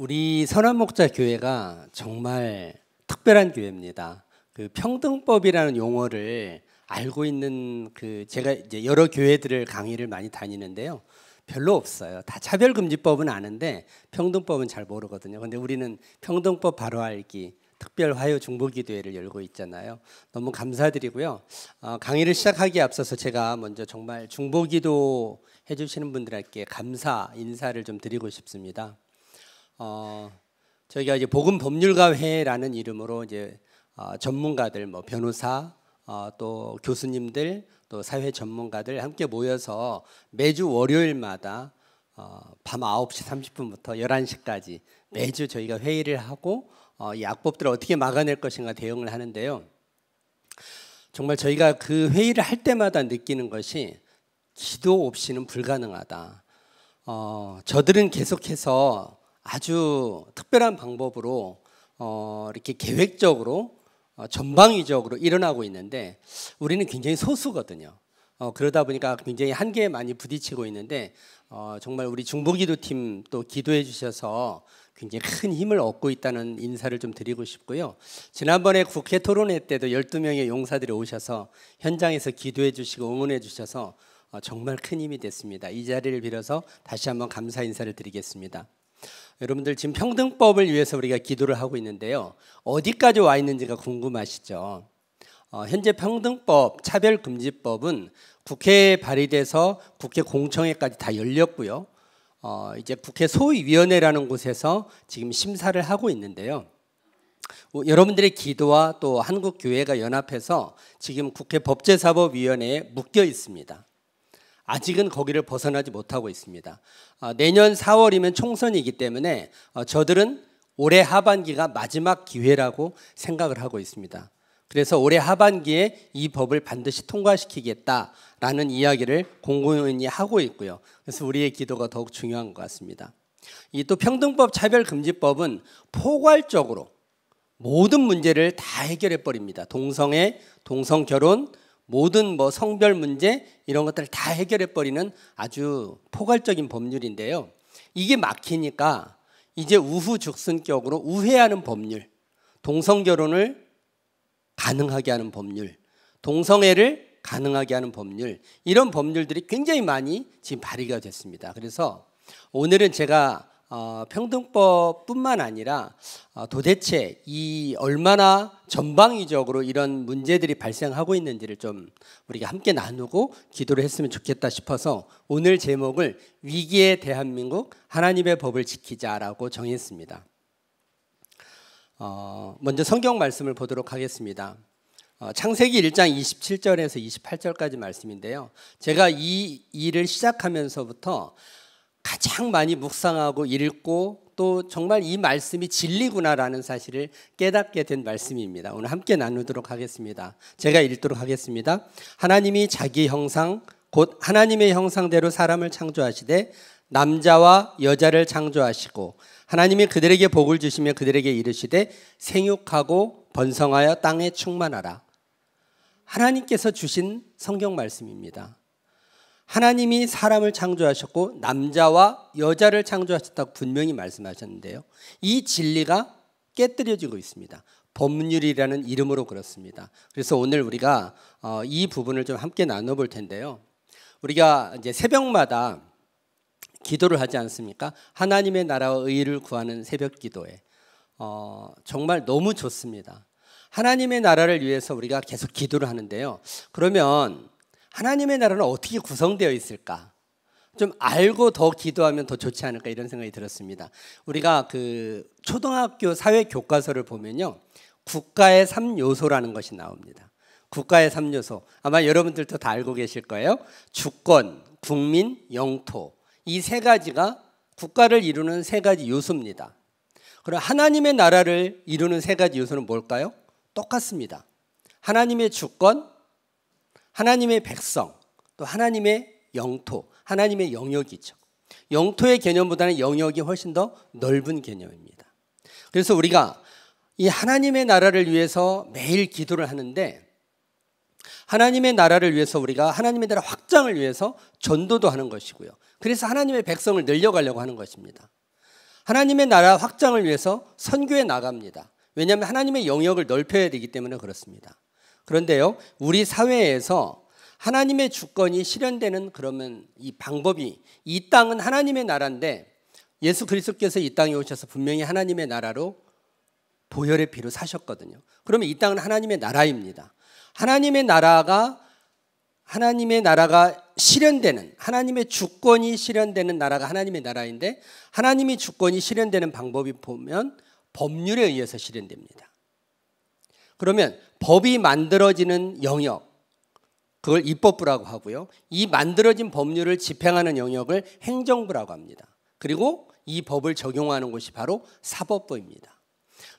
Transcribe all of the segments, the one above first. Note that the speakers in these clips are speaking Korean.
우리 선한 목자 교회가 정말 특별한 교회입니다. 그 평등법이라는 용어를 알고 있는 그 제가 이제 여러 교회들을 강의를 많이 다니는데요. 별로 없어요. 다 차별금지법은 아는데 평등법은 잘 모르거든요. 근데 우리는 평등법 바로 알기 특별 화요 중보기도회를 열고 있잖아요. 너무 감사드리고요. 어, 강의를 시작하기에 앞서서 제가 먼저 정말 중보기도 해주시는 분들께 감사 인사를 좀 드리고 싶습니다. 어, 저희가 이제 복음 법률가 회라는 이름으로 이제 어, 전문가들 뭐 변호사 어, 또 교수님들 또 사회 전문가들 함께 모여서 매주 월요일마다 어, 밤 9시 30분부터 11시까지 매주 저희가 회의를 하고 어, 이 악법들을 어떻게 막아낼 것인가 대응을 하는데요. 정말 저희가 그 회의를 할 때마다 느끼는 것이 기도 없이는 불가능하다. 어, 저들은 계속해서 아주 특별한 방법으로 어, 이렇게 계획적으로 어, 전방위적으로 일어나고 있는데 우리는 굉장히 소수거든요. 어, 그러다 보니까 굉장히 한계에 많이 부딪히고 있는데 어, 정말 우리 중보기도팀 또 기도해 주셔서 굉장히 큰 힘을 얻고 있다는 인사를 좀 드리고 싶고요. 지난번에 국회 토론회 때도 12명의 용사들이 오셔서 현장에서 기도해 주시고 응원해 주셔서 어, 정말 큰 힘이 됐습니다. 이 자리를 빌어서 다시 한번 감사 인사를 드리겠습니다. 여러분들 지금 평등법을 위해서 우리가 기도를 하고 있는데요. 어디까지 와 있는지가 궁금하시죠? 어, 현재 평등법, 차별금지법은 국회에 발의돼서 국회 공청회까지 다 열렸고요. 어, 이제 국회 소위위원회라는 곳에서 지금 심사를 하고 있는데요. 여러분들의 기도와 또 한국교회가 연합해서 지금 국회 법제사법위원회에 묶여 있습니다. 아직은 거기를 벗어나지 못하고 있습니다. 어, 내년 4월이면 총선이기 때문에 어, 저들은 올해 하반기가 마지막 기회라고 생각을 하고 있습니다. 그래서 올해 하반기에 이 법을 반드시 통과시키겠다라는 이야기를 공공연히 하고 있고요. 그래서 우리의 기도가 더욱 중요한 것 같습니다. 이 또 평등법 차별금지법은 포괄적으로 모든 문제를 다 해결해 버립니다. 동성애, 동성 결혼, 모든 뭐 성별 문제 이런 것들을 다 해결해 버리는 아주 포괄적인 법률인데요. 이게 막히니까 이제 우후죽순격으로 우회하는 법률, 동성 결혼을 가능하게 하는 법률, 동성애를 가능하게 하는 법률 이런 법률들이 굉장히 많이 지금 발의가 됐습니다. 그래서 오늘은 제가 어, 평등법뿐만 아니라 어, 도대체 이 얼마나 전방위적으로 이런 문제들이 발생하고 있는지를 좀 우리가 함께 나누고 기도를 했으면 좋겠다 싶어서 오늘 제목을 위기의 대한민국 하나님의 법을 지키자라고 정했습니다. 어, 먼저 성경 말씀을 보도록 하겠습니다. 창세기 1장 27절에서 28절까지 말씀인데요. 제가 이 일을 시작하면서부터 가장 많이 묵상하고 읽고 또 정말 이 말씀이 진리구나라는 사실을 깨닫게 된 말씀입니다. 오늘 함께 나누도록 하겠습니다. 제가 읽도록 하겠습니다. 하나님이 자기 형상 곧 하나님의 형상대로 사람을 창조하시되 남자와 여자를 창조하시고 하나님이 그들에게 복을 주시며 그들에게 이르시되 생육하고 번성하여 땅에 충만하라. 하나님께서 주신 성경 말씀입니다. 하나님이 사람을 창조하셨고 남자와 여자를 창조하셨다고 분명히 말씀하셨는데요. 이 진리가 깨뜨려지고 있습니다. 법률이라는 이름으로 그렇습니다. 그래서 오늘 우리가 어, 이 부분을 좀 함께 나눠볼 텐데요. 우리가 이제 새벽마다 기도를 하지 않습니까? 하나님의 나라와 의를 구하는 새벽 기도에 어, 정말 너무 좋습니다. 하나님의 나라를 위해서 우리가 계속 기도를 하는데요. 그러면 하나님의 나라는 어떻게 구성되어 있을까? 좀 알고 더 기도하면 더 좋지 않을까 이런 생각이 들었습니다. 우리가 그 초등학교 사회 교과서를 보면요. 국가의 3요소라는 것이 나옵니다. 국가의 3요소. 아마 여러분들도 다 알고 계실 거예요. 주권, 국민, 영토. 이 세 가지가 국가를 이루는 세 가지 요소입니다. 그럼 하나님의 나라를 이루는 세 가지 요소는 뭘까요? 똑같습니다. 하나님의 주권, 하나님의 백성, 또 하나님의 영토, 하나님의 영역이죠. 영토의 개념보다는 영역이 훨씬 더 넓은 개념입니다. 그래서 우리가 이 하나님의 나라를 위해서 매일 기도를 하는데 하나님의 나라를 위해서 우리가 하나님의 나라 확장을 위해서 전도도 하는 것이고요. 그래서 하나님의 백성을 늘려가려고 하는 것입니다. 하나님의 나라 확장을 위해서 선교에 나갑니다. 왜냐하면 하나님의 영역을 넓혀야 되기 때문에 그렇습니다. 그런데요, 우리 사회에서 하나님의 주권이 실현되는 그러면 이 방법이 이 땅은 하나님의 나라인데 예수 그리스도께서 이 땅에 오셔서 분명히 하나님의 나라로 보혈의 피로 사셨거든요. 그러면 이 땅은 하나님의 나라입니다. 하나님의 나라가 하나님의 나라가 실현되는 하나님의 주권이 실현되는 나라가 하나님의 나라인데 하나님의 주권이 실현되는 방법이 보면 법률에 의해서 실현됩니다. 그러면 법이 만들어지는 영역, 그걸 입법부라고 하고요. 이 만들어진 법률을 집행하는 영역을 행정부라고 합니다. 그리고 이 법을 적용하는 곳이 바로 사법부입니다.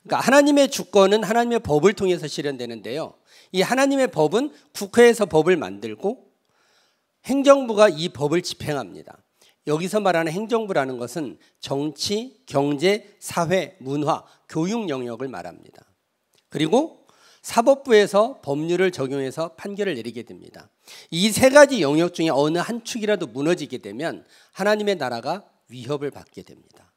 그러니까 하나님의 주권은 하나님의 법을 통해서 실현되는데요. 이 하나님의 법은 국회에서 법을 만들고 행정부가 이 법을 집행합니다. 여기서 말하는 행정부라는 것은 정치, 경제, 사회, 문화, 교육 영역을 말합니다. 그리고 사법부에서 법률을 적용해서 판결을 내리게 됩니다. 이 세 가지 영역 중에 어느 한 축이라도 무너지게 되면 하나님의 나라가 위협을 받게 됩니다.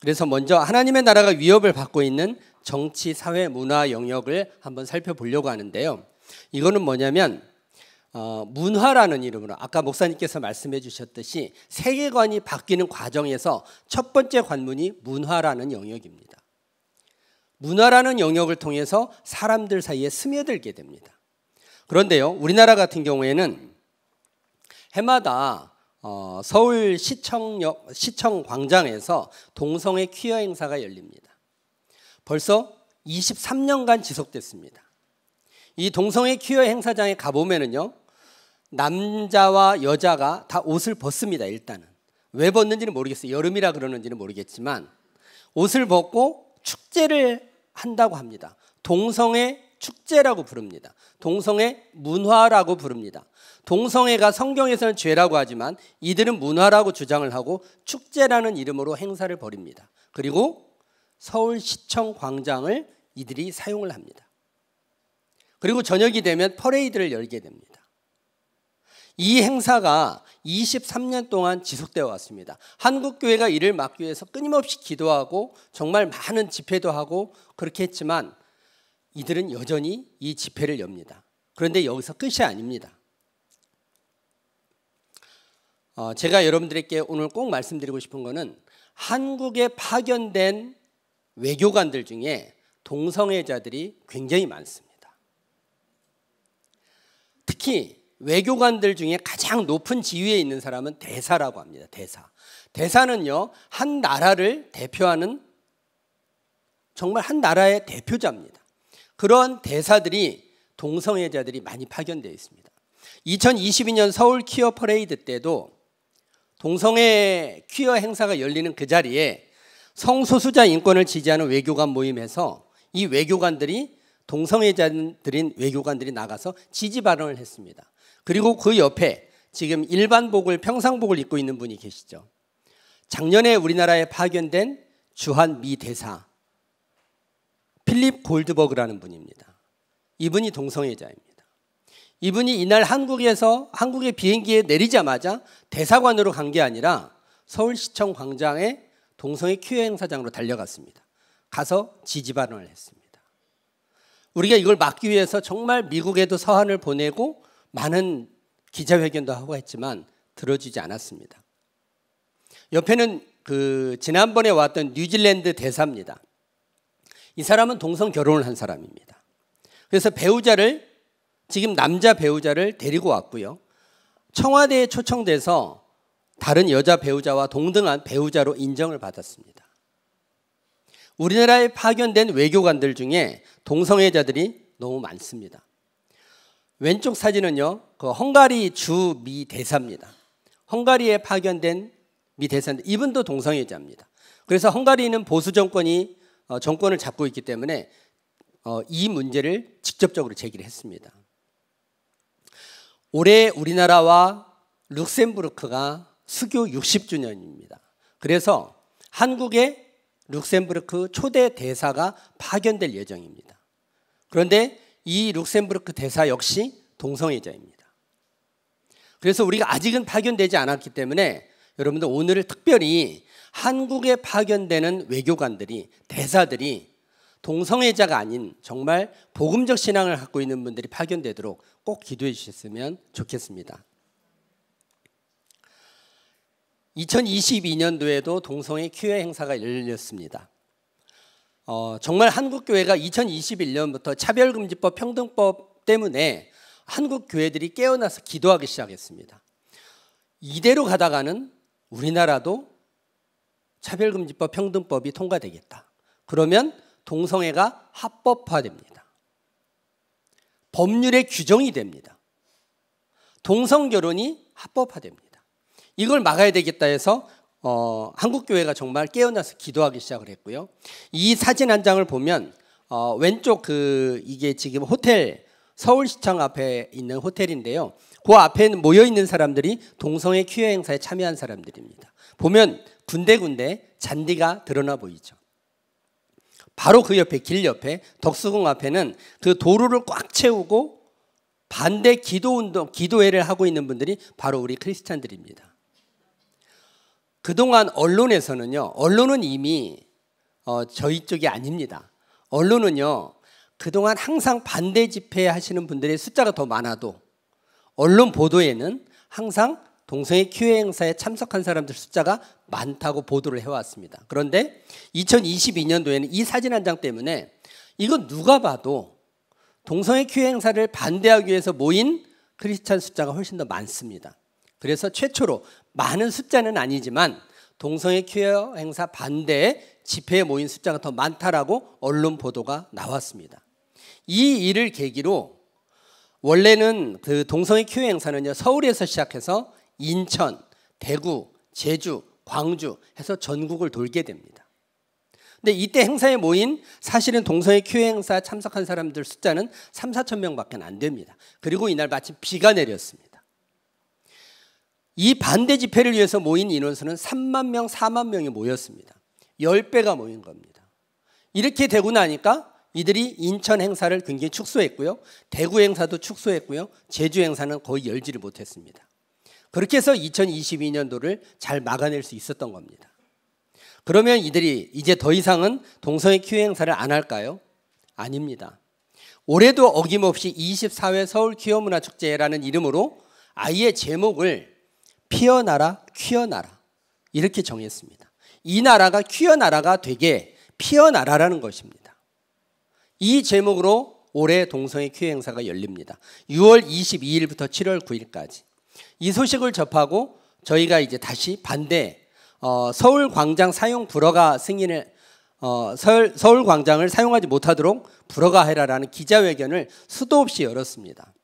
그래서 먼저 하나님의 나라가 위협을 받고 있는 정치, 사회, 문화 영역을 한번 살펴보려고 하는데요. 이거는 뭐냐면 어, 문화라는 이름으로 아까 목사님께서 말씀해 주셨듯이 세계관이 바뀌는 과정에서 첫 번째 관문이 문화라는 영역입니다. 문화라는 영역을 통해서 사람들 사이에 스며들게 됩니다. 그런데요, 우리나라 같은 경우에는 해마다 어, 서울 시청역 시청 광장에서 동성애 퀴어 행사가 열립니다. 벌써 23년간 지속됐습니다. 이 동성애 퀴어 행사장에 가보면은요, 남자와 여자가 다 옷을 벗습니다. 일단은 왜 벗는지는 모르겠어요. 여름이라 그러는지는 모르겠지만 옷을 벗고 축제를 한다고 합니다. 동성애 축제라고 부릅니다. 동성애 문화라고 부릅니다. 동성애가 성경에서는 죄라고 하지만 이들은 문화라고 주장을 하고 축제라는 이름으로 행사를 벌입니다. 그리고 서울시청 광장을 이들이 사용을 합니다. 그리고 저녁이 되면 퍼레이드를 열게 됩니다. 이 행사가 23년 동안 지속되어 왔습니다. 한국교회가 이를 막기 위해서 끊임없이 기도하고 정말 많은 집회도 하고 그렇게 했지만 이들은 여전히 이 집회를 엽니다. 그런데 여기서 끝이 아닙니다. 어, 제가 여러분들에 오늘 꼭 말씀드리고 싶은 것은 한국에 파견된 외교관들 중에 동성애자들이 굉장히 많습니다. 특히 외교관들 중에 가장 높은 지위에 있는 사람은 대사라고 합니다. 대사. 대사는요, 한 나라를 대표하는 정말 한 나라의 대표자입니다. 그런 대사들이 동성애자들이 많이 파견되어 있습니다. 2022년 서울 퀴어 퍼레이드 때도 동성애 퀴어 행사가 열리는 그 자리에 성소수자 인권을 지지하는 외교관 모임에서 이 외교관들이 동성애자들인 외교관들이 나가서 지지 발언을 했습니다. 그리고 그 옆에 지금 일반복을 평상복을 입고 있는 분이 계시죠. 작년에 우리나라에 파견된 주한 미 대사 필립 골드버그라는 분입니다. 이분이 동성애자입니다. 이분이 이날 한국에서 한국의 비행기에 내리자마자 대사관으로 간 게 아니라 서울시청 광장에 동성애 큐어 행사장으로 달려갔습니다. 가서 지지 발언을 했습니다. 우리가 이걸 막기 위해서 정말 미국에도 서한을 보내고 많은 기자회견도 하고 했지만 들어주지 않았습니다. 옆에는 그 지난번에 왔던 뉴질랜드 대사입니다. 이 사람은 동성 결혼을 한 사람입니다. 그래서 배우자를 지금 남자 배우자를 데리고 왔고요. 청와대에 초청돼서 다른 여자 배우자와 동등한 배우자로 인정을 받았습니다. 우리나라에 파견된 외교관들 중에 동성애자들이 너무 많습니다. 왼쪽 사진은요, 그 헝가리 주 미 대사입니다. 헝가리에 파견된 미 대사인데 이분도 동성애자입니다. 그래서 헝가리는 보수 정권이 어, 정권을 잡고 있기 때문에 어, 이 문제를 직접적으로 제기를 했습니다. 올해 우리나라와 룩셈부르크가 수교 60주년입니다. 그래서 한국의 룩셈부르크 초대 대사가 파견될 예정입니다. 그런데 이 룩셈부르크 대사 역시 동성애자입니다. 그래서 우리가 아직은 파견되지 않았기 때문에 여러분들 오늘을 특별히 한국에 파견되는 외교관들이 대사들이 동성애자가 아닌 정말 복음적 신앙을 갖고 있는 분들이 파견되도록 꼭 기도해 주셨으면 좋겠습니다. 2022년도에도 동성애 큐어 행사가 열렸습니다. 어, 정말 한국 교회가 2021년부터 차별금지법 평등법 때문에 한국 교회들이 깨어나서 기도하기 시작했습니다. 이대로 가다가는 우리나라도 차별금지법 평등법이 통과되겠다. 그러면 동성애가 합법화됩니다. 법률의 규정이 됩니다. 동성 결혼이 합법화됩니다. 이걸 막아야 되겠다 해서 어, 한국 교회가 정말 깨어나서 기도하기 시작을 했고요. 이 사진 한 장을 보면 어, 왼쪽 그 이게 지금 호텔 서울시청 앞에 있는 호텔인데요. 그 앞에 모여 있는 사람들이 동성애 퀴어 행사에 참여한 사람들입니다. 보면 군데군데 잔디가 드러나 보이죠. 바로 그 옆에 길 옆에 덕수궁 앞에는 그 도로를 꽉 채우고 반대 기도 운동 기도회를 하고 있는 분들이 바로 우리 크리스찬들입니다. 그동안 언론에서는요, 언론은 이미 어, 저희 쪽이 아닙니다. 언론은요, 그동안 항상 반대 집회 하시는 분들의 숫자가 더 많아도 언론 보도에는 항상 동성애 큐회 행사에 참석한 사람들 숫자가 많다고 보도를 해왔습니다. 그런데 2022년도에는 이 사진 한 장 때문에 이건 누가 봐도 동성애 큐회 행사를 반대하기 위해서 모인 크리스찬 숫자가 훨씬 더 많습니다. 그래서 최초로 많은 숫자는 아니지만 동성애 퀴어 행사 반대 집회에 모인 숫자가 더 많다라고 언론 보도가 나왔습니다. 이 일을 계기로 원래는 그 동성애 퀴어 행사는요 서울에서 시작해서 인천, 대구, 제주, 광주 해서 전국을 돌게 됩니다. 근데 이때 행사에 모인 사실은 동성애 퀴어 행사 참석한 사람들 숫자는 3, 4천 명밖에 안 됩니다. 그리고 이날 마침 비가 내렸습니다. 이 반대 집회를 위해서 모인 인원수는 3만 명, 4만 명이 모였습니다. 10배가 모인 겁니다. 이렇게 되고 나니까 이들이 인천 행사를 굉장히 축소했고요. 대구 행사도 축소했고요. 제주 행사는 거의 열지를 못했습니다. 그렇게 해서 2022년도를 잘 막아낼 수 있었던 겁니다. 그러면 이들이 이제 더 이상은 동성애 큐 행사를 안 할까요? 아닙니다. 올해도 어김없이 24회 서울 퀴어 문화 축제라는 이름으로 아예 제목을 피어나라, 퀴어나라. 이렇게 정했습니다. 이 나라가 퀴어나라가 되게 피어나라라는 것입니다. 이 제목으로 올해 동성애 퀴어 행사가 열립니다. 6월 22일부터 7월 9일까지. 이 소식을 접하고 저희가 이제 다시 반대 어, 서울 광장 사용 불허가 승인을 어, 서울, 서울 광장을 사용하지 못하도록 불허가해라라는 기자회견을 수도 없이 열었습니다.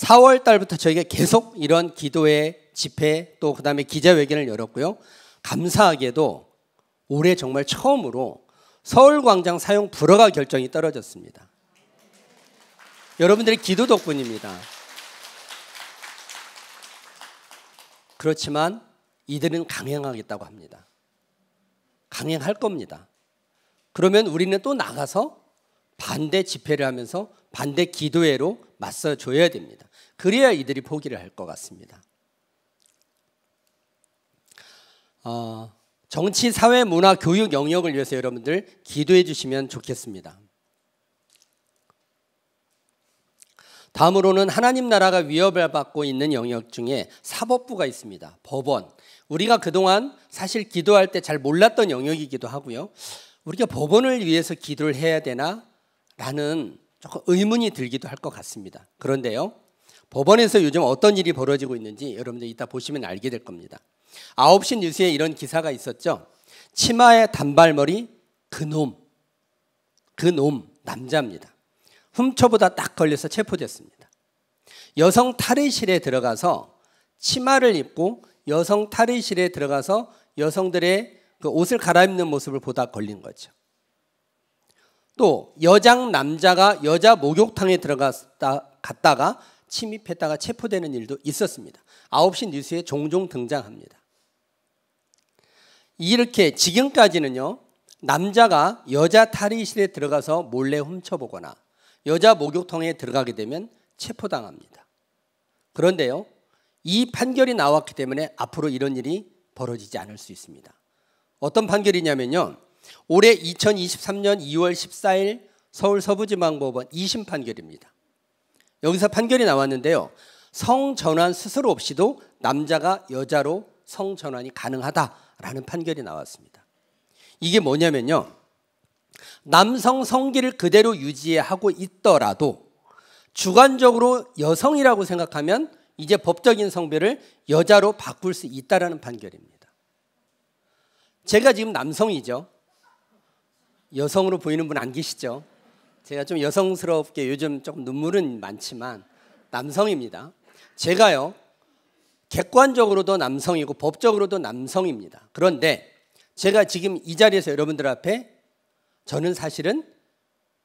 4월 달부터 저희가 계속 이런 기도회 집회 또 그다음에 기자회견을 열었고요. 감사하게도 올해 정말 처음으로 서울광장 사용 불허가 결정이 떨어졌습니다. 여러분들의 기도 덕분입니다. 그렇지만 이들은 강행하겠다고 합니다. 강행할 겁니다. 그러면 우리는 또 나가서 반대 집회를 하면서 반대 기도회로 맞서줘야 됩니다. 그래야 이들이 포기를 할 것 같습니다. 어, 정치, 사회, 문화, 교육 영역을 위해서 여러분들 기도해 주시면 좋겠습니다. 다음으로는 하나님 나라가 위협을 받고 있는 영역 중에 사법부가 있습니다. 법원. 우리가 그동안 사실 기도할 때 잘 몰랐던 영역이기도 하고요. 우리가 법원을 위해서 기도를 해야 되나? 라는 조금 의문이 들기도 할 것 같습니다. 그런데요. 법원에서 요즘 어떤 일이 벌어지고 있는지 여러분들 이따 보시면 알게 될 겁니다. 9시 뉴스에 이런 기사가 있었죠. 치마에 단발머리 그놈 그놈 남자입니다. 훔쳐보다 딱 걸려서 체포됐습니다. 여성 탈의실에 들어가서 치마를 입고 여성 탈의실에 들어가서 여성들의 그 옷을 갈아입는 모습을 보다 걸린 거죠. 또 여장 남자가 여자 목욕탕에 들어갔다 갔다가 침입했다가 체포되는 일도 있었습니다. 9시 뉴스에 종종 등장합니다. 이렇게 지금까지는요. 남자가 여자 탈의실에 들어가서 몰래 훔쳐보거나 여자 목욕탕에 들어가게 되면 체포당합니다. 그런데요. 이 판결이 나왔기 때문에 앞으로 이런 일이 벌어지지 않을 수 있습니다. 어떤 판결이냐면요. 올해 2023년 2월 14일 서울 서부지방법원 2심 판결입니다. 여기서 판결이 나왔는데요. 성전환 스스로 없이도 남자가 여자로 성전환이 가능하다라는 판결이 나왔습니다. 이게 뭐냐면요. 남성 성기를 그대로 유지하고 있더라도 주관적으로 여성이라고 생각하면 이제 법적인 성별을 여자로 바꿀 수 있다라는 판결입니다. 제가 지금 남성이죠. 여성으로 보이는 분 안 계시죠? 제가 좀 여성스럽게 요즘 조금 눈물은 많지만 남성입니다. 제가요, 객관적으로도 남성이고 법적으로도 남성입니다. 그런데 제가 지금 이 자리에서 여러분들 앞에 저는 사실은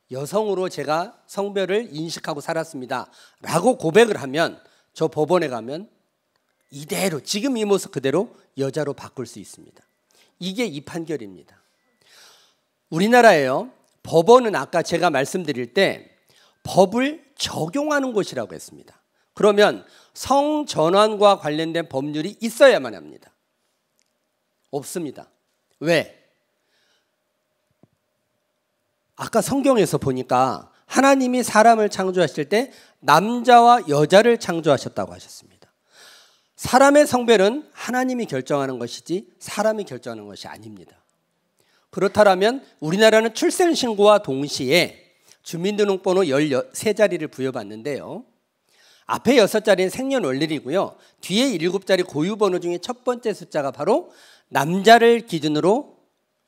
여성으로 제가 성별을 인식하고 살았습니다. 라고 고백을 하면 저 법원에 가면 이대로, 지금 이 모습 그대로 여자로 바꿀 수 있습니다. 이게 이 판결입니다. 우리나라에요. 법원은 아까 제가 말씀드릴 때 법을 적용하는 곳이라고 했습니다. 그러면 성전환과 관련된 법률이 있어야만 합니다. 없습니다. 왜? 아까 성경에서 보니까 하나님이 사람을 창조하실 때 남자와 여자를 창조하셨다고 하셨습니다. 사람의 성별은 하나님이 결정하는 것이지 사람이 결정하는 것이 아닙니다. 그렇다면 우리나라는 출생신고와 동시에 주민등록번호 13자리를 부여받는데요. 앞에 6자리는 생년월일이고요. 뒤에 7자리 고유번호 중에 첫 번째 숫자가 바로 남자를 기준으로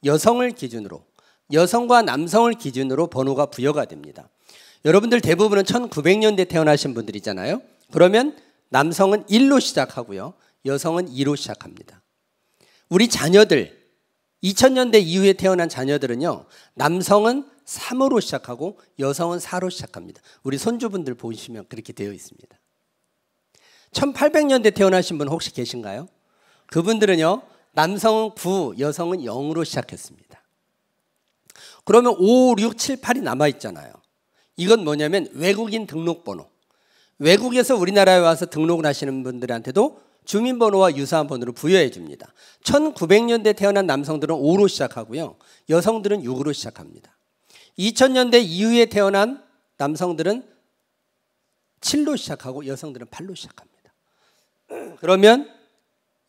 여성을 기준으로 여성과 남성을 기준으로 번호가 부여가 됩니다. 여러분들 대부분은 1900년대 태어나신 분들이잖아요. 그러면 남성은 1로 시작하고요. 여성은 2로 시작합니다. 우리 자녀들 2000년대 이후에 태어난 자녀들은요, 남성은 3으로 시작하고 여성은 4로 시작합니다. 우리 손주분들 보시면 그렇게 되어 있습니다. 1800년대 태어나신 분 혹시 계신가요? 그분들은요, 남성은 9, 여성은 0으로 시작했습니다. 그러면 5, 6, 7, 8이 남아있잖아요. 이건 뭐냐면 외국인 등록번호. 외국에서 우리나라에 와서 등록을 하시는 분들한테도 주민번호와 유사한 번호를 부여해 줍니다. 1900년대 태어난 남성들은 5로 시작하고요. 여성들은 6으로 시작합니다. 2000년대 이후에 태어난 남성들은 7로 시작하고 여성들은 8로 시작합니다. 그러면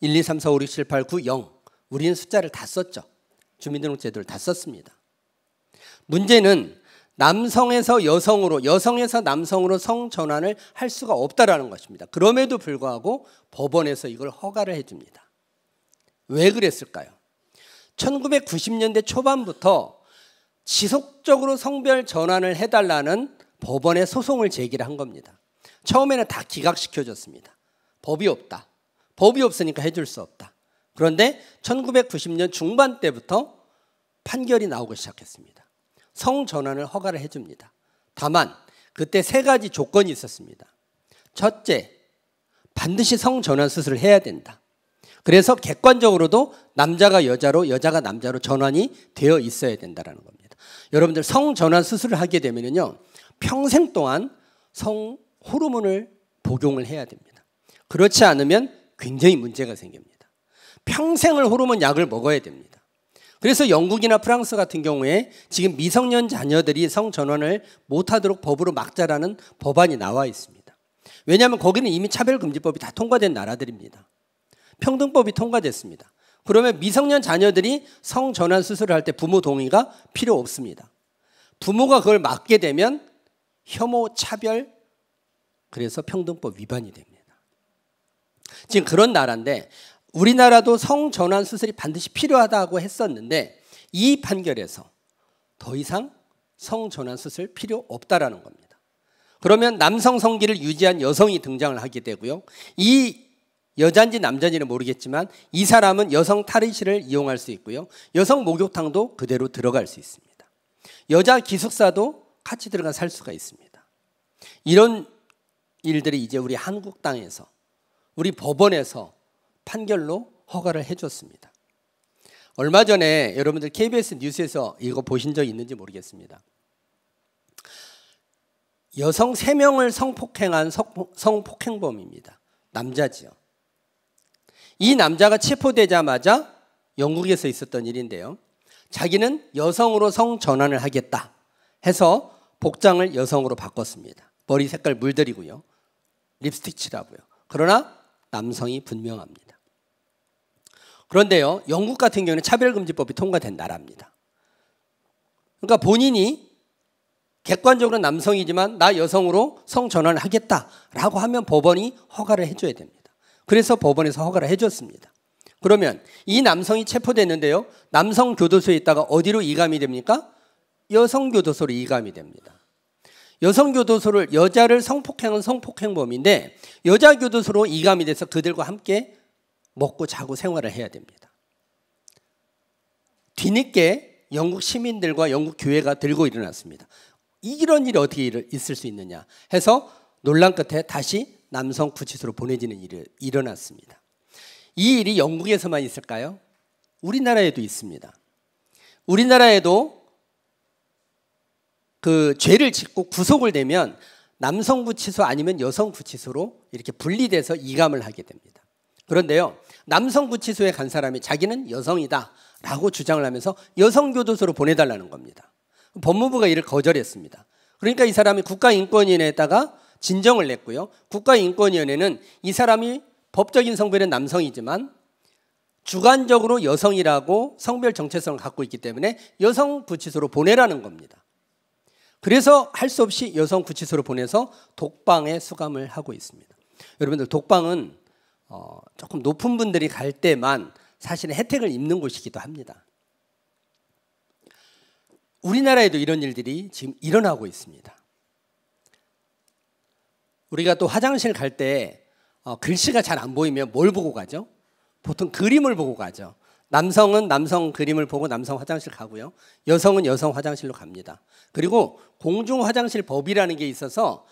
1, 2, 3, 4, 5, 6, 7, 8, 9, 0. 우리는 숫자를 다 썼죠. 주민등록제도를 다 썼습니다. 문제는 남성에서 여성으로, 여성에서 남성으로 성 전환을 할 수가 없다라는 것입니다. 그럼에도 불구하고 법원에서 이걸 허가를 해줍니다. 왜 그랬을까요? 1990년대 초반부터 지속적으로 성별 전환을 해달라는 법원의 소송을 제기를 한 겁니다. 처음에는 다 기각시켜줬습니다. 법이 없다. 법이 없으니까 해줄 수 없다. 그런데 1990년 중반 때부터 판결이 나오기 시작했습니다. 성전환을 허가를 해줍니다. 다만 그때 세 가지 조건이 있었습니다. 첫째, 반드시 성전환 수술을 해야 된다. 그래서 객관적으로도 남자가 여자로 여자가 남자로 전환이 되어 있어야 된다라는 겁니다. 여러분들 성전환 수술을 하게 되면요. 평생 동안 성 호르몬을 복용을 해야 됩니다. 그렇지 않으면 굉장히 문제가 생깁니다. 평생을 호르몬 약을 먹어야 됩니다. 그래서 영국이나 프랑스 같은 경우에 지금 미성년 자녀들이 성전환을 못하도록 법으로 막자라는 법안이 나와 있습니다. 왜냐하면 거기는 이미 차별금지법이 다 통과된 나라들입니다. 평등법이 통과됐습니다. 그러면 미성년 자녀들이 성전환 수술을 할 때 부모 동의가 필요 없습니다. 부모가 그걸 막게 되면 혐오, 차별, 그래서 평등법 위반이 됩니다. 지금 그런 나라인데 우리나라도 성전환 수술이 반드시 필요하다고 했었는데 이 판결에서 더 이상 성전환 수술 필요 없다라는 겁니다. 그러면 남성 성기를 유지한 여성이 등장을 하게 되고요. 이 여잔지 남잔지는 모르겠지만 이 사람은 여성 탈의실을 이용할 수 있고요. 여성 목욕탕도 그대로 들어갈 수 있습니다. 여자 기숙사도 같이 들어가 살 수가 있습니다. 이런 일들이 이제 우리 한국 땅에서 우리 법원에서 판결로 허가를 해줬습니다. 얼마 전에 여러분들 KBS 뉴스에서 이거 보신 적 있는지 모르겠습니다. 여성 3명을 성폭행한 성폭행범입니다. 남자지요. 이 남자가 체포되자마자 영국에서 있었던 일인데요. 자기는 여성으로 성전환을 하겠다 해서 복장을 여성으로 바꿨습니다. 머리 색깔 물들이고요. 립스틱 칠하고요. 그러나 남성이 분명합니다. 그런데요, 영국 같은 경우는 차별금지법이 통과된 나라입니다. 그러니까 본인이 객관적으로 남성이지만 나 여성으로 성전환을 하겠다라고 하면 법원이 허가를 해줘야 됩니다. 그래서 법원에서 허가를 해줬습니다. 그러면 이 남성이 체포됐는데요. 남성 교도소에 있다가 어디로 이감이 됩니까? 여성 교도소로 이감이 됩니다. 여성 교도소를 여자를 성폭행은 성폭행범인데 여자 교도소로 이감이 돼서 그들과 함께 먹고 자고 생활을 해야 됩니다. 뒤늦게 영국 시민들과 영국 교회가 들고 일어났습니다. 이런 일이 어떻게 있을 수 있느냐 해서 논란 끝에 다시 남성 구치소로 보내지는 일이 일어났습니다. 이 일이 영국에서만 있을까요? 우리나라에도 있습니다. 우리나라에도 그 죄를 짓고 구속을 되면 남성 구치소 아니면 여성 구치소로 이렇게 분리돼서 이감을 하게 됩니다. 그런데요, 남성 구치소에 간 사람이 자기는 여성이다라고 주장을 하면서 여성 교도소로 보내달라는 겁니다. 법무부가 이를 거절했습니다. 그러니까 이 사람이 국가인권위원회에다가 진정을 냈고요. 국가인권위원회는 이 사람이 법적인 성별은 남성이지만 주관적으로 여성이라고 성별 정체성을 갖고 있기 때문에 여성 구치소로 보내라는 겁니다. 그래서 할 수 없이 여성 구치소로 보내서 독방에 수감을 하고 있습니다. 여러분들 독방은 어, 조금 높은 분들이 갈 때만 사실은 혜택을 입는 곳이기도 합니다. 우리나라에도 이런 일들이 지금 일어나고 있습니다. 우리가 또 화장실 갈때 어, 글씨가 잘 안 보이면 뭘 보고 가죠? 보통 그림을 보고 가죠. 남성은 남성 그림을 보고 남성 화장실 가고요. 여성은 여성 화장실로 갑니다. 그리고 공중 화장실 법이라는 게 있어서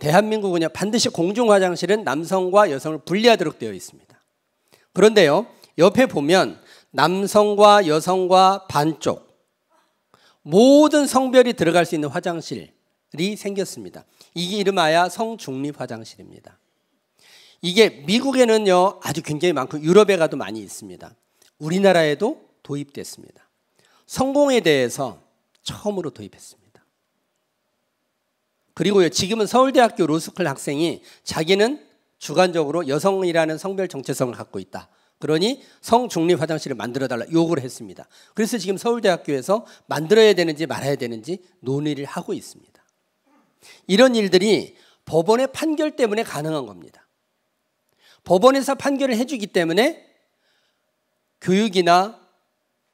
대한민국은요 반드시 공중 화장실은 남성과 여성을 분리하도록 되어 있습니다. 그런데요 옆에 보면 남성과 여성과 반쪽 모든 성별이 들어갈 수 있는 화장실이 생겼습니다. 이게 이름하여 성중립 화장실입니다. 이게 미국에는요 아주 굉장히 많고 유럽에 가도 많이 있습니다. 우리나라에도 도입됐습니다. 성공에 대해서 처음으로 도입했습니다. 그리고 지금은 서울대학교 로스쿨 학생이 자기는 주관적으로 여성이라는 성별 정체성을 갖고 있다. 그러니 성중립 화장실을 만들어 달라 요구를 했습니다. 그래서 지금 서울대학교에서 만들어야 되는지 말아야 되는지 논의를 하고 있습니다. 이런 일들이 법원의 판결 때문에 가능한 겁니다. 법원에서 판결을 해주기 때문에 교육이나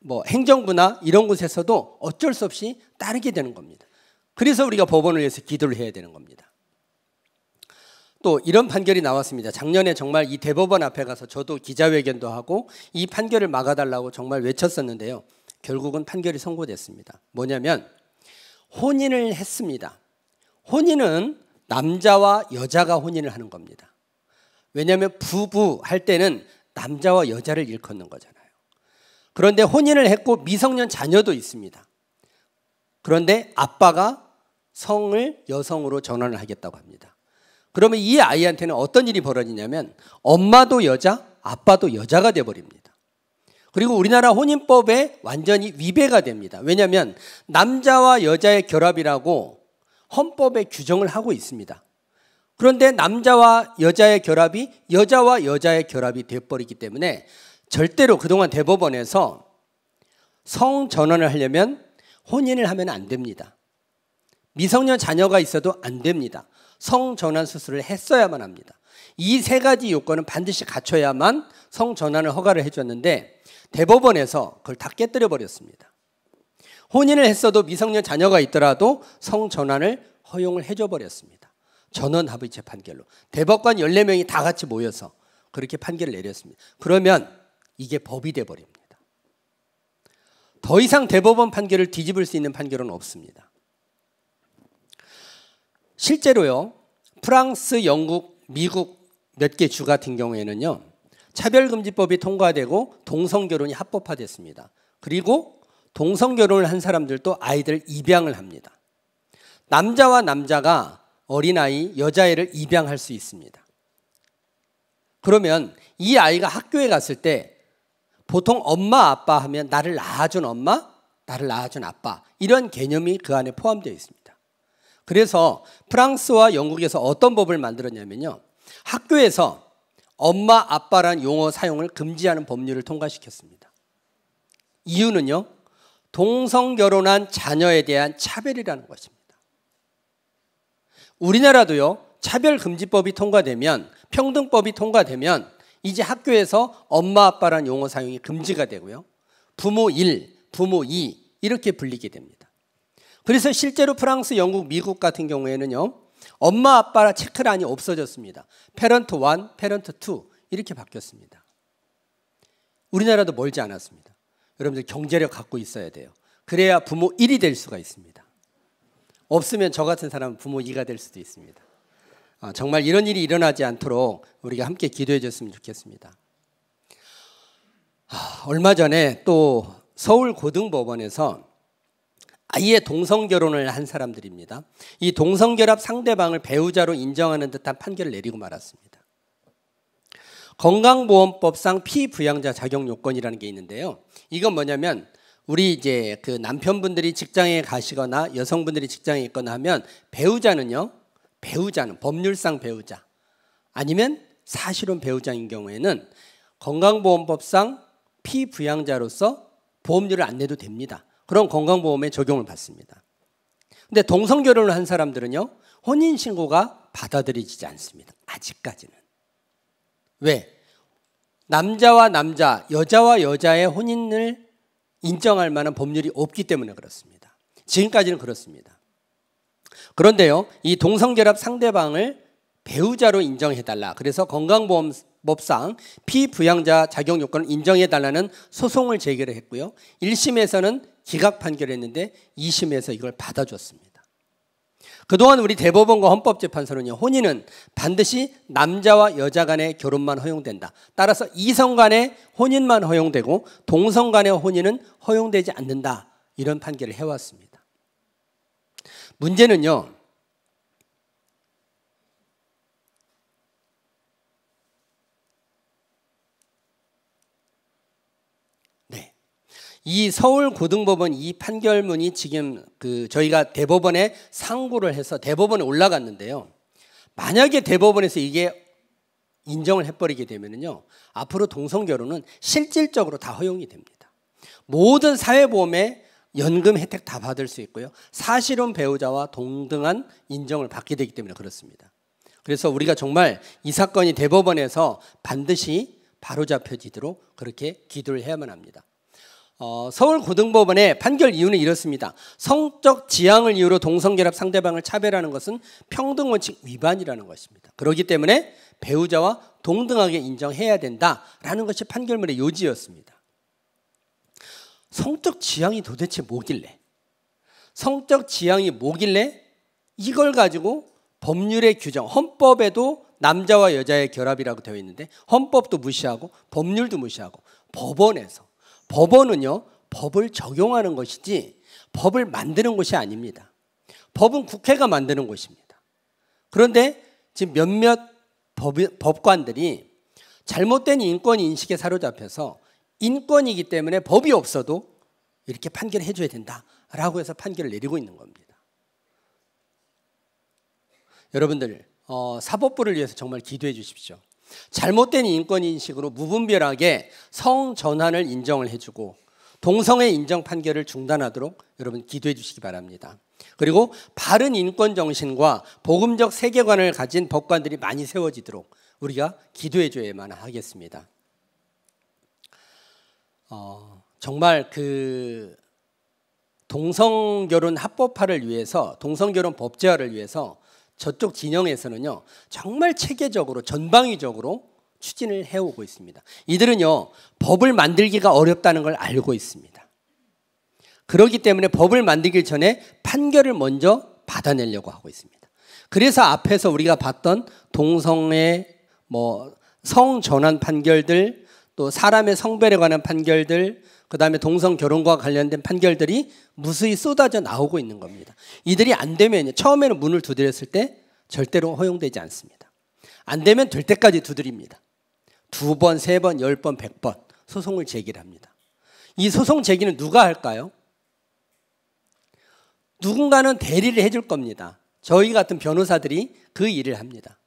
뭐 행정부나 이런 곳에서도 어쩔 수 없이 따르게 되는 겁니다. 그래서 우리가 법원을 위해서 기도를 해야 되는 겁니다. 또 이런 판결이 나왔습니다. 작년에 정말 이 대법원 앞에 가서 저도 기자회견도 하고 이 판결을 막아달라고 정말 외쳤었는데요. 결국은 판결이 선고됐습니다. 뭐냐면 혼인을 했습니다. 혼인은 남자와 여자가 혼인을 하는 겁니다. 왜냐하면 부부 할 때는 남자와 여자를 일컫는 거잖아요. 그런데 혼인을 했고 미성년 자녀도 있습니다. 그런데 아빠가 성을 여성으로 전환을 하겠다고 합니다. 그러면 이 아이한테는 어떤 일이 벌어지냐면 엄마도 여자, 아빠도 여자가 돼 버립니다. 그리고 우리나라 혼인법에 완전히 위배가 됩니다. 왜냐하면 남자와 여자의 결합이라고 헌법에 규정을 하고 있습니다. 그런데 남자와 여자의 결합이 여자와 여자의 결합이 돼버리기 때문에 절대로 그동안 대법원에서 성 전환을 하려면 혼인을 하면 안 됩니다. 미성년 자녀가 있어도 안 됩니다. 성전환 수술을 했어야만 합니다. 이 세 가지 요건은 반드시 갖춰야만 성전환을 허가를 해줬는데 대법원에서 그걸 다 깨뜨려 버렸습니다. 혼인을 했어도 미성년 자녀가 있더라도 성전환을 허용을 해줘 버렸습니다. 전원합의체 판결로 대법관 14명이 다 같이 모여서 그렇게 판결을 내렸습니다. 그러면 이게 법이 돼 버립니다. 더 이상 대법원 판결을 뒤집을 수 있는 판결은 없습니다. 실제로요. 프랑스, 영국, 미국 몇 개 주 같은 경우에는요. 차별금지법이 통과되고 동성결혼이 합법화됐습니다. 그리고 동성결혼을 한 사람들도 아이들 입양을 합니다. 남자와 남자가 어린아이, 여자애를 입양할 수 있습니다. 그러면 이 아이가 학교에 갔을 때 보통 엄마, 아빠 하면 나를 낳아준 엄마, 나를 낳아준 아빠 이런 개념이 그 안에 포함되어 있습니다. 그래서 프랑스와 영국에서 어떤 법을 만들었냐면요. 학교에서 엄마 아빠란 용어 사용을 금지하는 법률을 통과시켰습니다. 이유는요. 동성 결혼한 자녀에 대한 차별이라는 것입니다. 우리나라도요. 차별 금지법이 통과되면 평등법이 통과되면 이제 학교에서 엄마 아빠란 용어 사용이 금지가 되고요. 부모 1, 부모 2 이렇게 불리게 됩니다. 그래서 실제로 프랑스, 영국, 미국 같은 경우에는요. 엄마 아빠 체크란이 없어졌습니다. 페런트 1, 페런트 2 이렇게 바뀌었습니다. 우리나라도 멀지 않았습니다. 여러분들 경제력 갖고 있어야 돼요. 그래야 부모 1이 될 수가 있습니다. 없으면 저 같은 사람은 부모 2가 될 수도 있습니다. 아, 정말 이런 일이 일어나지 않도록 우리가 함께 기도해 줬으면 좋겠습니다. 아, 얼마 전에 또 서울고등법원에서 아예 동성 결혼을 한 사람들입니다. 이 동성 결합 상대방을 배우자로 인정하는 듯한 판결을 내리고 말았습니다. 건강보험법상 피부양자 자격 요건이라는 게 있는데요. 이건 뭐냐면 우리 이제 그 남편분들이 직장에 가시거나 여성분들이 직장에 있거나 하면 배우자는요. 배우자는 법률상 배우자 아니면 사실혼 배우자인 경우에는 건강보험법상 피부양자로서 보험료를 안 내도 됩니다. 그런 건강보험에 적용을 받습니다. 근데 동성 결혼을 한 사람들은요. 혼인 신고가 받아들이지 않습니다. 아직까지는. 왜? 남자와 남자, 여자와 여자의 혼인을 인정할 만한 법률이 없기 때문에 그렇습니다. 지금까지는 그렇습니다. 그런데요, 이 동성결합 상대방을 배우자로 인정해달라. 그래서 건강보험법상 피부양자 자격 요건을 인정해달라는 소송을 제기를 했고요. 1심에서는 기각 판결했는데 2심에서 이걸 받아줬습니다. 그동안 우리 대법원과 헌법재판소는요, 혼인은 반드시 남자와 여자 간의 결혼만 허용된다. 따라서 이성 간의 혼인만 허용되고 동성 간의 혼인은 허용되지 않는다. 이런 판결을 해왔습니다. 문제는요, 이 서울고등법원 이 판결문이 지금 그 저희가 대법원에 상고를 해서 대법원에 올라갔는데요. 만약에 대법원에서 이게 인정을 해버리게 되면요 앞으로 동성 결혼은 실질적으로 다 허용이 됩니다. 모든 사회보험의 연금 혜택 다 받을 수 있고요. 사실은 배우자와 동등한 인정을 받게 되기 때문에 그렇습니다. 그래서 우리가 정말 이 사건이 대법원에서 반드시 바로잡혀지도록 그렇게 기도를 해야만 합니다. 어, 서울고등법원의 판결 이유는 이렇습니다. 성적 지향을 이유로 동성결합 상대방을 차별하는 것은 평등원칙 위반이라는 것입니다. 그렇기 때문에 배우자와 동등하게 인정해야 된다라는 것이 판결문의 요지였습니다. 성적 지향이 도대체 뭐길래? 성적 지향이 뭐길래? 이걸 가지고 법률의 규정, 헌법에도 남자와 여자의 결합이라고 되어 있는데 헌법도 무시하고 법률도 무시하고 법원에서 법원은요, 법을 적용하는 것이지 법을 만드는 것이 아닙니다. 법은 국회가 만드는 것입니다. 그런데 지금 몇몇 법, 법관들이 잘못된 인권 인식에 사로잡혀서 인권이기 때문에 법이 없어도 이렇게 판결을 해줘야 된다라고 해서 판결을 내리고 있는 겁니다. 여러분들 어, 사법부를 위해서 정말 기도해 주십시오. 잘못된 인권인식으로 무분별하게 성전환을 인정을 해주고 동성애 인정 판결을 중단하도록 여러분 기도해 주시기 바랍니다. 그리고 바른 인권 정신과 복음적 세계관을 가진 법관들이 많이 세워지도록 우리가 기도해 줘야만 하겠습니다. 어, 정말 그 동성결혼 합법화를 위해서 동성결혼 법제화를 위해서 저쪽 진영에서는요 정말 체계적으로 전방위적으로 추진을 해오고 있습니다. 이들은요 법을 만들기가 어렵다는 걸 알고 있습니다. 그렇기 때문에 법을 만들기 전에 판결을 먼저 받아내려고 하고 있습니다. 그래서 앞에서 우리가 봤던 동성애 뭐 성전환 판결들 또 사람의 성별에 관한 판결들 그 다음에 동성 결혼과 관련된 판결들이 무수히 쏟아져 나오고 있는 겁니다. 이들이 안 되면 처음에는 문을 두드렸을 때 절대로 허용되지 않습니다. 안 되면 될 때까지 두드립니다. 두 번, 세 번, 열 번, 백 번 소송을 제기합니다. 이 소송 제기는 누가 할까요? 누군가는 대리를 해줄 겁니다. 저희 같은 변호사들이 그 일을 합니다.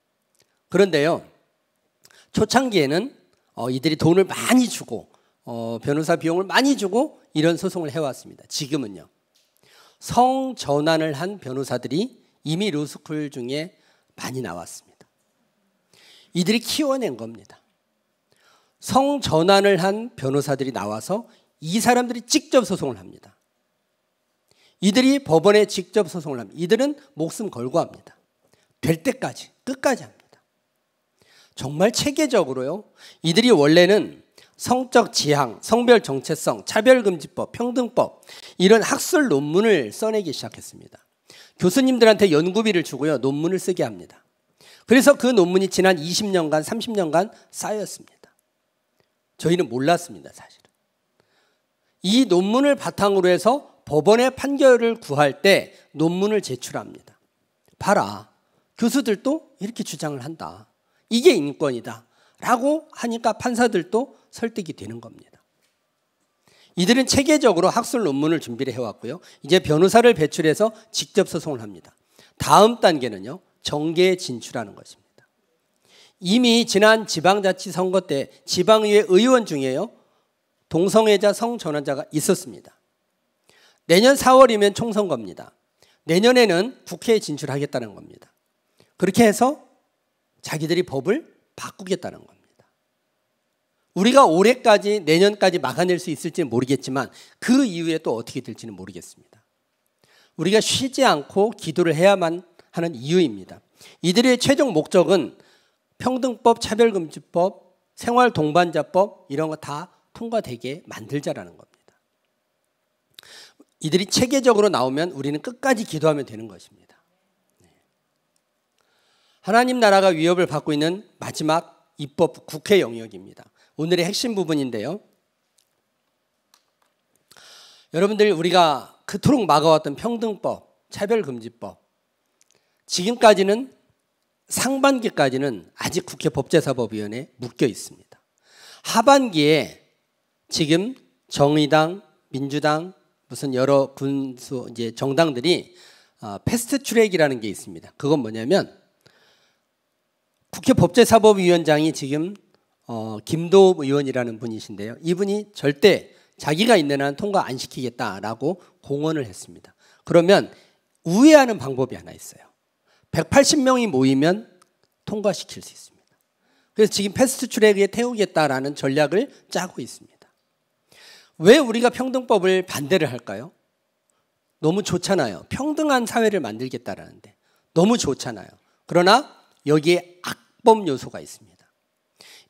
그런데요, 초창기에는 어, 이들이 돈을 많이 주고 어, 변호사 비용을 많이 주고 이런 소송을 해왔습니다. 지금은요. 성전환을 한 변호사들이 이미 로스쿨 중에 많이 나왔습니다. 이들이 키워낸 겁니다. 성전환을 한 변호사들이 나와서 이 사람들이 직접 소송을 합니다. 이들이 법원에 직접 소송을 합니다. 이들은 목숨 걸고 합니다. 될 때까지, 끝까지 합니다. 정말 체계적으로요. 이들이 원래는 성적 지향, 성별 정체성, 차별금지법, 평등법 이런 학술 논문을 써내기 시작했습니다. 교수님들한테 연구비를 주고요. 논문을 쓰게 합니다. 그래서 그 논문이 지난 20년간, 30년간 쌓였습니다. 저희는 몰랐습니다, 사실은. 이 논문을 바탕으로 해서 법원의 판결을 구할 때 논문을 제출합니다. 봐라. 교수들도 이렇게 주장을 한다. 이게 인권이다. 라고 하니까 판사들도 설득이 되는 겁니다. 이들은 체계적으로 학술 논문을 준비를 해왔고요. 이제 변호사를 배출해서 직접 소송을 합니다. 다음 단계는요, 정계에 진출하는 것입니다. 이미 지난 지방자치선거 때 지방의회 의원 중에요, 동성애자 성전환자가 있었습니다. 내년 4월이면 총선거니다 내년에는 국회에 진출하겠다는 겁니다. 그렇게 해서 자기들이 법을 바꾸겠다는 겁니다. 우리가 올해까지 내년까지 막아낼 수있을지 모르겠지만 그 이후에 또 어떻게 될지는 모르겠습니다. 우리가 쉬지 않고 기도를 해야만 하는 이유입니다. 이들의 최종 목적은 평등법, 차별금지법, 생활동반자법 이런 거 다 통과되게 만들자라는 겁니다. 이들이 체계적으로 나오면 우리는 끝까지 기도하면 되는 것입니다. 네. 하나님 나라가 위협을 받고 있는 마지막 입법 국회 영역입니다. 오늘의 핵심 부분인데요. 여러분들 우리가 그토록 막아왔던 평등법, 차별금지법 지금까지는 상반기까지는 아직 국회 법제사법위원회에 묶여 있습니다. 하반기에 지금 정의당, 민주당, 무슨 여러 군수 이제 정당들이 어, 패스트 트랙이라는 게 있습니다. 그건 뭐냐면 국회 법제사법위원장이 지금 어, 김도읍 의원이라는 분이신데요. 이분이 절대 자기가 있는 한 통과 안 시키겠다라고 공언을 했습니다. 그러면 우회하는 방법이 하나 있어요. 180명이 모이면 통과시킬 수 있습니다. 그래서 지금 패스트 트랙에 태우겠다라는 전략을 짜고 있습니다. 왜 우리가 평등법을 반대를 할까요? 너무 좋잖아요. 평등한 사회를 만들겠다라는데. 너무 좋잖아요. 그러나 여기에 악법 요소가 있습니다.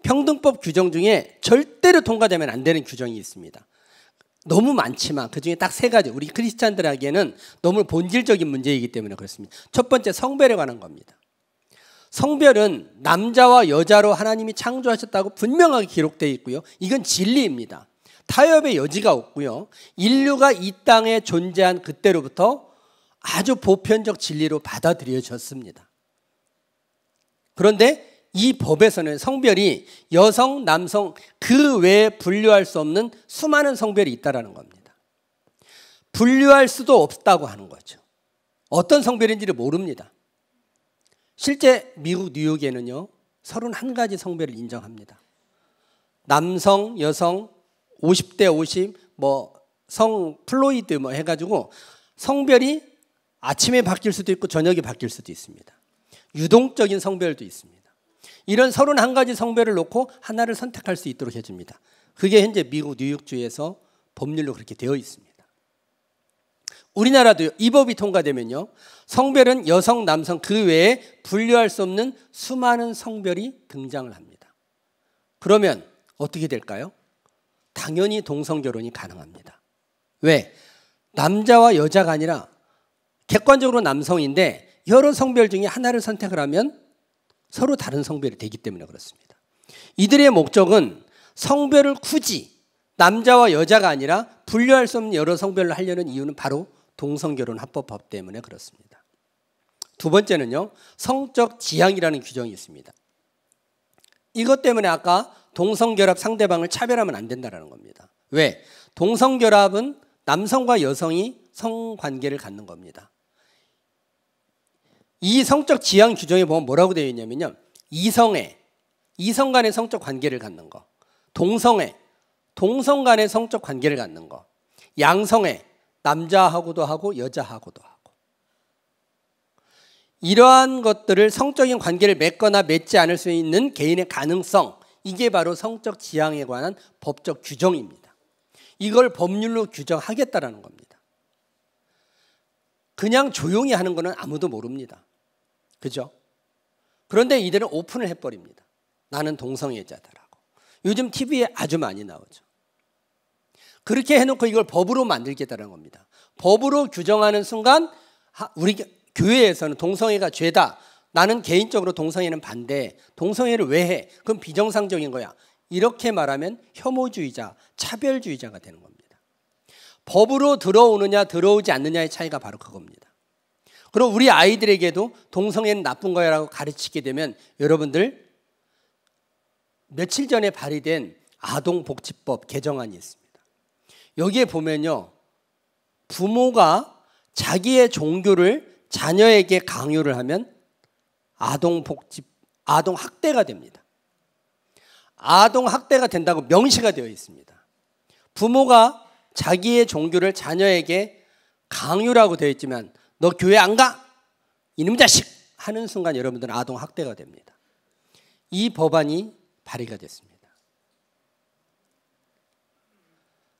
평등법 규정 중에 절대로 통과되면 안 되는 규정이 있습니다. 너무 많지만 그중에 딱 세 가지 우리 크리스찬들에게는 너무 본질적인 문제이기 때문에 그렇습니다. 첫 번째 성별에 관한 겁니다. 성별은 남자와 여자로 하나님이 창조하셨다고 분명하게 기록되어 있고요. 이건 진리입니다. 타협의 여지가 없고요. 인류가 이 땅에 존재한 그때로부터 아주 보편적 진리로 받아들여졌습니다. 그런데 이 법에서는 성별이 여성, 남성 그 외에 분류할 수 없는 수많은 성별이 있다라는 겁니다. 분류할 수도 없다고 하는 거죠. 어떤 성별인지를 모릅니다. 실제 미국 뉴욕에는요. 31가지 성별을 인정합니다. 남성, 여성, 50대 50, 뭐, 성, 플로이드 뭐 해가지고 성별이 아침에 바뀔 수도 있고 저녁에 바뀔 수도 있습니다. 유동적인 성별도 있습니다. 이런 31가지 성별을 놓고 하나를 선택할 수 있도록 해줍니다. 그게 현재 미국 뉴욕주에서 법률로 그렇게 되어 있습니다. 우리나라도 이 법이 통과되면요. 성별은 여성, 남성 그 외에 분류할 수 없는 수많은 성별이 등장을 합니다. 그러면 어떻게 될까요? 당연히 동성 결혼이 가능합니다. 왜? 남자와 여자가 아니라 객관적으로 남성인데 여러 성별 중에 하나를 선택을 하면 서로 다른 성별이 되기 때문에 그렇습니다. 이들의 목적은 성별을 굳이 남자와 여자가 아니라 분류할 수 없는 여러 성별을 하려는 이유는 바로 동성결혼 합법법 때문에 그렇습니다. 두 번째는요, 성적 지향이라는 규정이 있습니다. 이것 때문에 아까 동성결합 상대방을 차별하면 안 된다라는 겁니다. 왜? 동성결합은 남성과 여성이 성관계를 갖는 겁니다. 이 성적 지향 규정에 보면 뭐라고 되어 있냐면요. 이성애, 이성 간의 성적 관계를 갖는 거. 동성애, 동성 간의 성적 관계를 갖는 거. 양성애, 남자하고도 하고 여자하고도 하고. 이러한 것들을 성적인 관계를 맺거나 맺지 않을 수 있는 개인의 가능성, 이게 바로 성적 지향에 관한 법적 규정입니다. 이걸 법률로 규정하겠다라는 겁니다. 그냥 조용히 하는 것은 아무도 모릅니다. 그죠? 그런데 이들은 오픈을 해버립니다. 나는 동성애자다라고. 요즘 TV에 아주 많이 나오죠. 그렇게 해놓고 이걸 법으로 만들겠다는 겁니다. 법으로 규정하는 순간 우리 교회에서는 동성애가 죄다. 나는 개인적으로 동성애는 반대. 동성애를 왜 해? 그건 비정상적인 거야. 이렇게 말하면 혐오주의자, 차별주의자가 되는 겁니다. 법으로 들어오느냐 들어오지 않느냐의 차이가 바로 그겁니다. 그리고 우리 아이들에게도 동성애는 나쁜 거야라고 가르치게 되면 여러분들 며칠 전에 발의된 아동복지법 개정안이 있습니다. 여기에 보면요. 부모가 자기의 종교를 자녀에게 강요를 하면 아동복지, 아동학대가 됩니다. 아동학대가 된다고 명시가 되어 있습니다. 부모가 자기의 종교를 자녀에게 강요라고 되어 있지만 너 교회 안 가? 이놈 자식! 하는 순간 여러분들은 아동 학대가 됩니다. 이 법안이 발의가 됐습니다.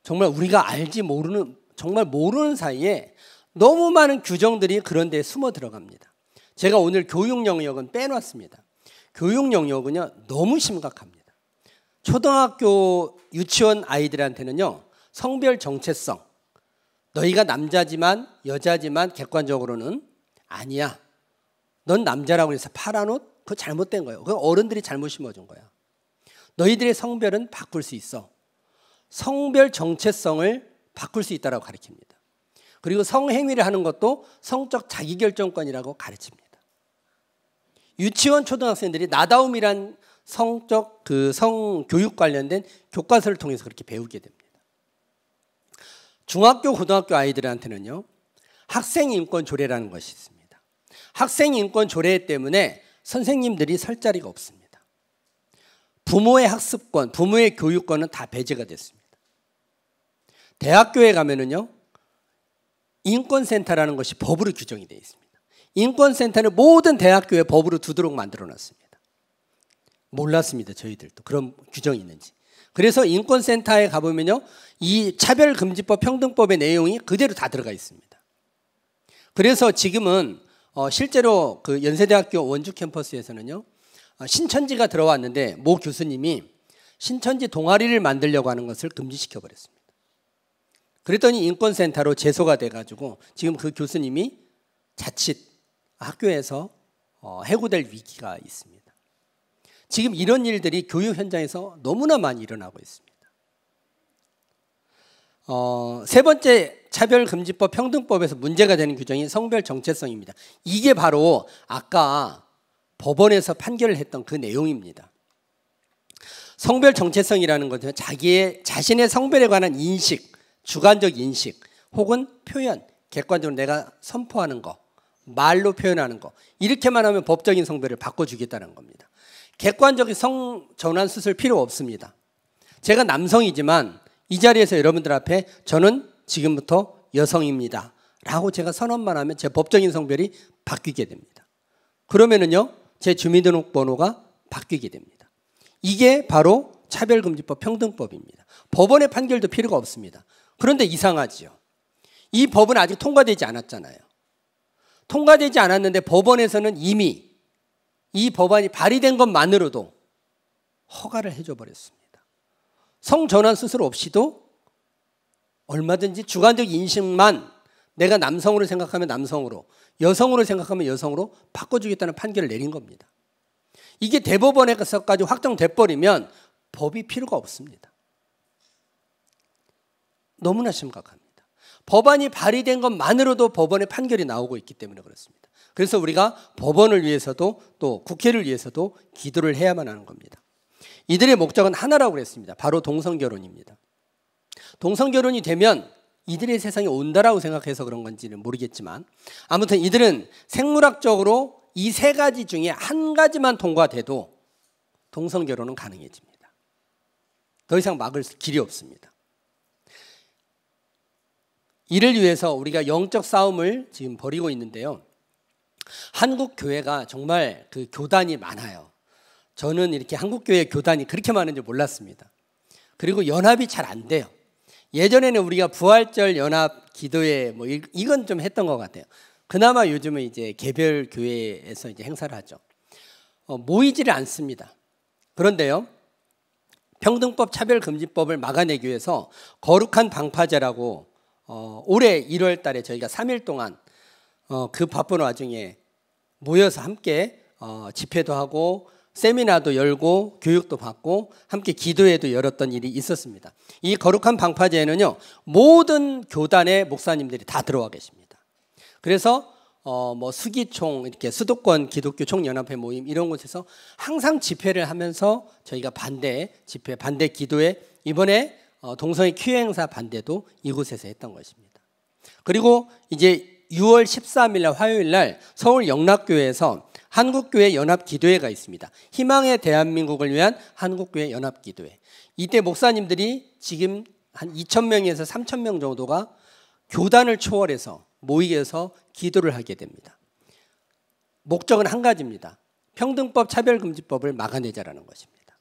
정말 우리가 알지 모르는 정말 모르는 사이에 너무 많은 규정들이 그런 데 숨어 들어갑니다. 제가 오늘 교육 영역은 빼놨습니다. 교육 영역은요 너무 심각합니다. 초등학교 유치원 아이들한테는요 성별 정체성 너희가 남자지만 여자지만 객관적으로는 아니야. 넌 남자라고 해서 파란 옷 그거 잘못된 거예요. 그 어른들이 잘못 심어준 거야. 너희들의 성별은 바꿀 수 있어. 성별 정체성을 바꿀 수 있다라고 가르칩니다. 그리고 성행위를 하는 것도 성적 자기결정권이라고 가르칩니다. 유치원 초등학생들이 나다움이란 성적 그 성교육 관련된 교과서를 통해서 그렇게 배우게 됩니다. 중학교, 고등학교 아이들한테는요, 학생 인권 조례라는 것이 있습니다. 학생 인권 조례 때문에 선생님들이 설 자리가 없습니다. 부모의 학습권, 부모의 교육권은 다 배제가 됐습니다. 대학교에 가면은요, 인권센터라는 것이 법으로 규정이 되어 있습니다. 인권센터는 모든 대학교에 법으로 두도록 만들어 놨습니다. 몰랐습니다, 저희들도. 그런 규정이 있는지. 그래서 인권센터에 가보면요. 이 차별금지법 평등법의 내용이 그대로 다 들어가 있습니다. 그래서 지금은 어 실제로 그 연세대학교 원주 캠퍼스에서는요. 어, 신천지가 들어왔는데 모 교수님이 신천지 동아리를 만들려고 하는 것을 금지시켜 버렸습니다. 그랬더니 인권센터로 제소가 돼가지고 지금 그 교수님이 자칫 학교에서 어, 해고될 위기가 있습니다. 지금 이런 일들이 교육 현장에서 너무나 많이 일어나고 있습니다. 어, 세 번째 차별금지법 평등법에서 문제가 되는 규정이 성별 정체성입니다. 이게 바로 아까 법원에서 판결을 했던 그 내용입니다. 성별 정체성이라는 것은 자기의 자신의 성별에 관한 인식, 주관적 인식 혹은 표현, 객관적으로 내가 선포하는 거, 말로 표현하는 거 이렇게만 하면 법적인 성별을 바꿔주겠다는 겁니다. 객관적인 성 전환 수술 필요 없습니다. 제가 남성이지만 이 자리에서 여러분들 앞에 저는 지금부터 여성입니다. 라고 제가 선언만 하면 제 법적인 성별이 바뀌게 됩니다. 그러면은요, 제 주민등록번호가 바뀌게 됩니다. 이게 바로 차별금지법 평등법입니다. 법원의 판결도 필요가 없습니다. 그런데 이상하지요. 이 법은 아직 통과되지 않았잖아요. 통과되지 않았는데 법원에서는 이미 이 법안이 발의된 것만으로도 허가를 해줘 버렸습니다. 성전환 수술 없이도 얼마든지 주관적 인식만 내가 남성으로 생각하면 남성으로, 여성으로 생각하면 여성으로 바꿔주겠다는 판결을 내린 겁니다. 이게 대법원에서까지 확정돼 버리면 법이 필요가 없습니다. 너무나 심각합니다. 법안이 발의된 것만으로도 법원의 판결이 나오고 있기 때문에 그렇습니다. 그래서 우리가 법원을 위해서도 또 국회를 위해서도 기도를 해야만 하는 겁니다. 이들의 목적은 하나라고 그랬습니다. 바로 동성결혼입니다. 동성결혼이 되면 이들의 세상이 온다라고 생각해서 그런 건지는 모르겠지만 아무튼 이들은 생물학적으로 이 세 가지 중에 한 가지만 통과돼도 동성결혼은 가능해집니다. 더 이상 막을 길이 없습니다. 이를 위해서 우리가 영적 싸움을 지금 벌이고 있는데요. 한국 교회가 정말 그 교단이 많아요. 저는 이렇게 한국 교회 교단이 그렇게 많은지 몰랐습니다. 그리고 연합이 잘 안 돼요. 예전에는 우리가 부활절 연합 기도회 뭐 이건 좀 했던 것 같아요. 그나마 요즘은 이제 개별 교회에서 이제 행사를 하죠. 어, 모이지를 않습니다. 그런데요. 평등법 차별금지법을 막아내기 위해서 거룩한 방파제라고 어, 올해 1월 달에 저희가 3일 동안 어, 그 바쁜 와중에 모여서 함께 어, 집회도 하고 세미나도 열고 교육도 받고 함께 기도회도 열었던 일이 있었습니다. 이 거룩한 방파제에는요 모든 교단의 목사님들이 다 들어와 계십니다. 그래서 어, 뭐 수기총 이렇게 수도권 기독교 총연합회 모임 이런 곳에서 항상 집회를 하면서 저희가 반대 집회 반대 기도회 이번에 어, 동성애 큐 행사 반대도 이곳에서 했던 것입니다. 그리고 이제 6월 13일 날 화요일 날 서울 영락교회에서 한국교회 연합기도회가 있습니다. 희망의 대한민국을 위한 한국교회 연합기도회. 이때 목사님들이 지금 한 2천 명에서 3천 명 정도가 교단을 초월해서 모이게서 기도를 하게 됩니다. 목적은 한 가지입니다. 평등법 차별금지법을 막아내자라는 것입니다.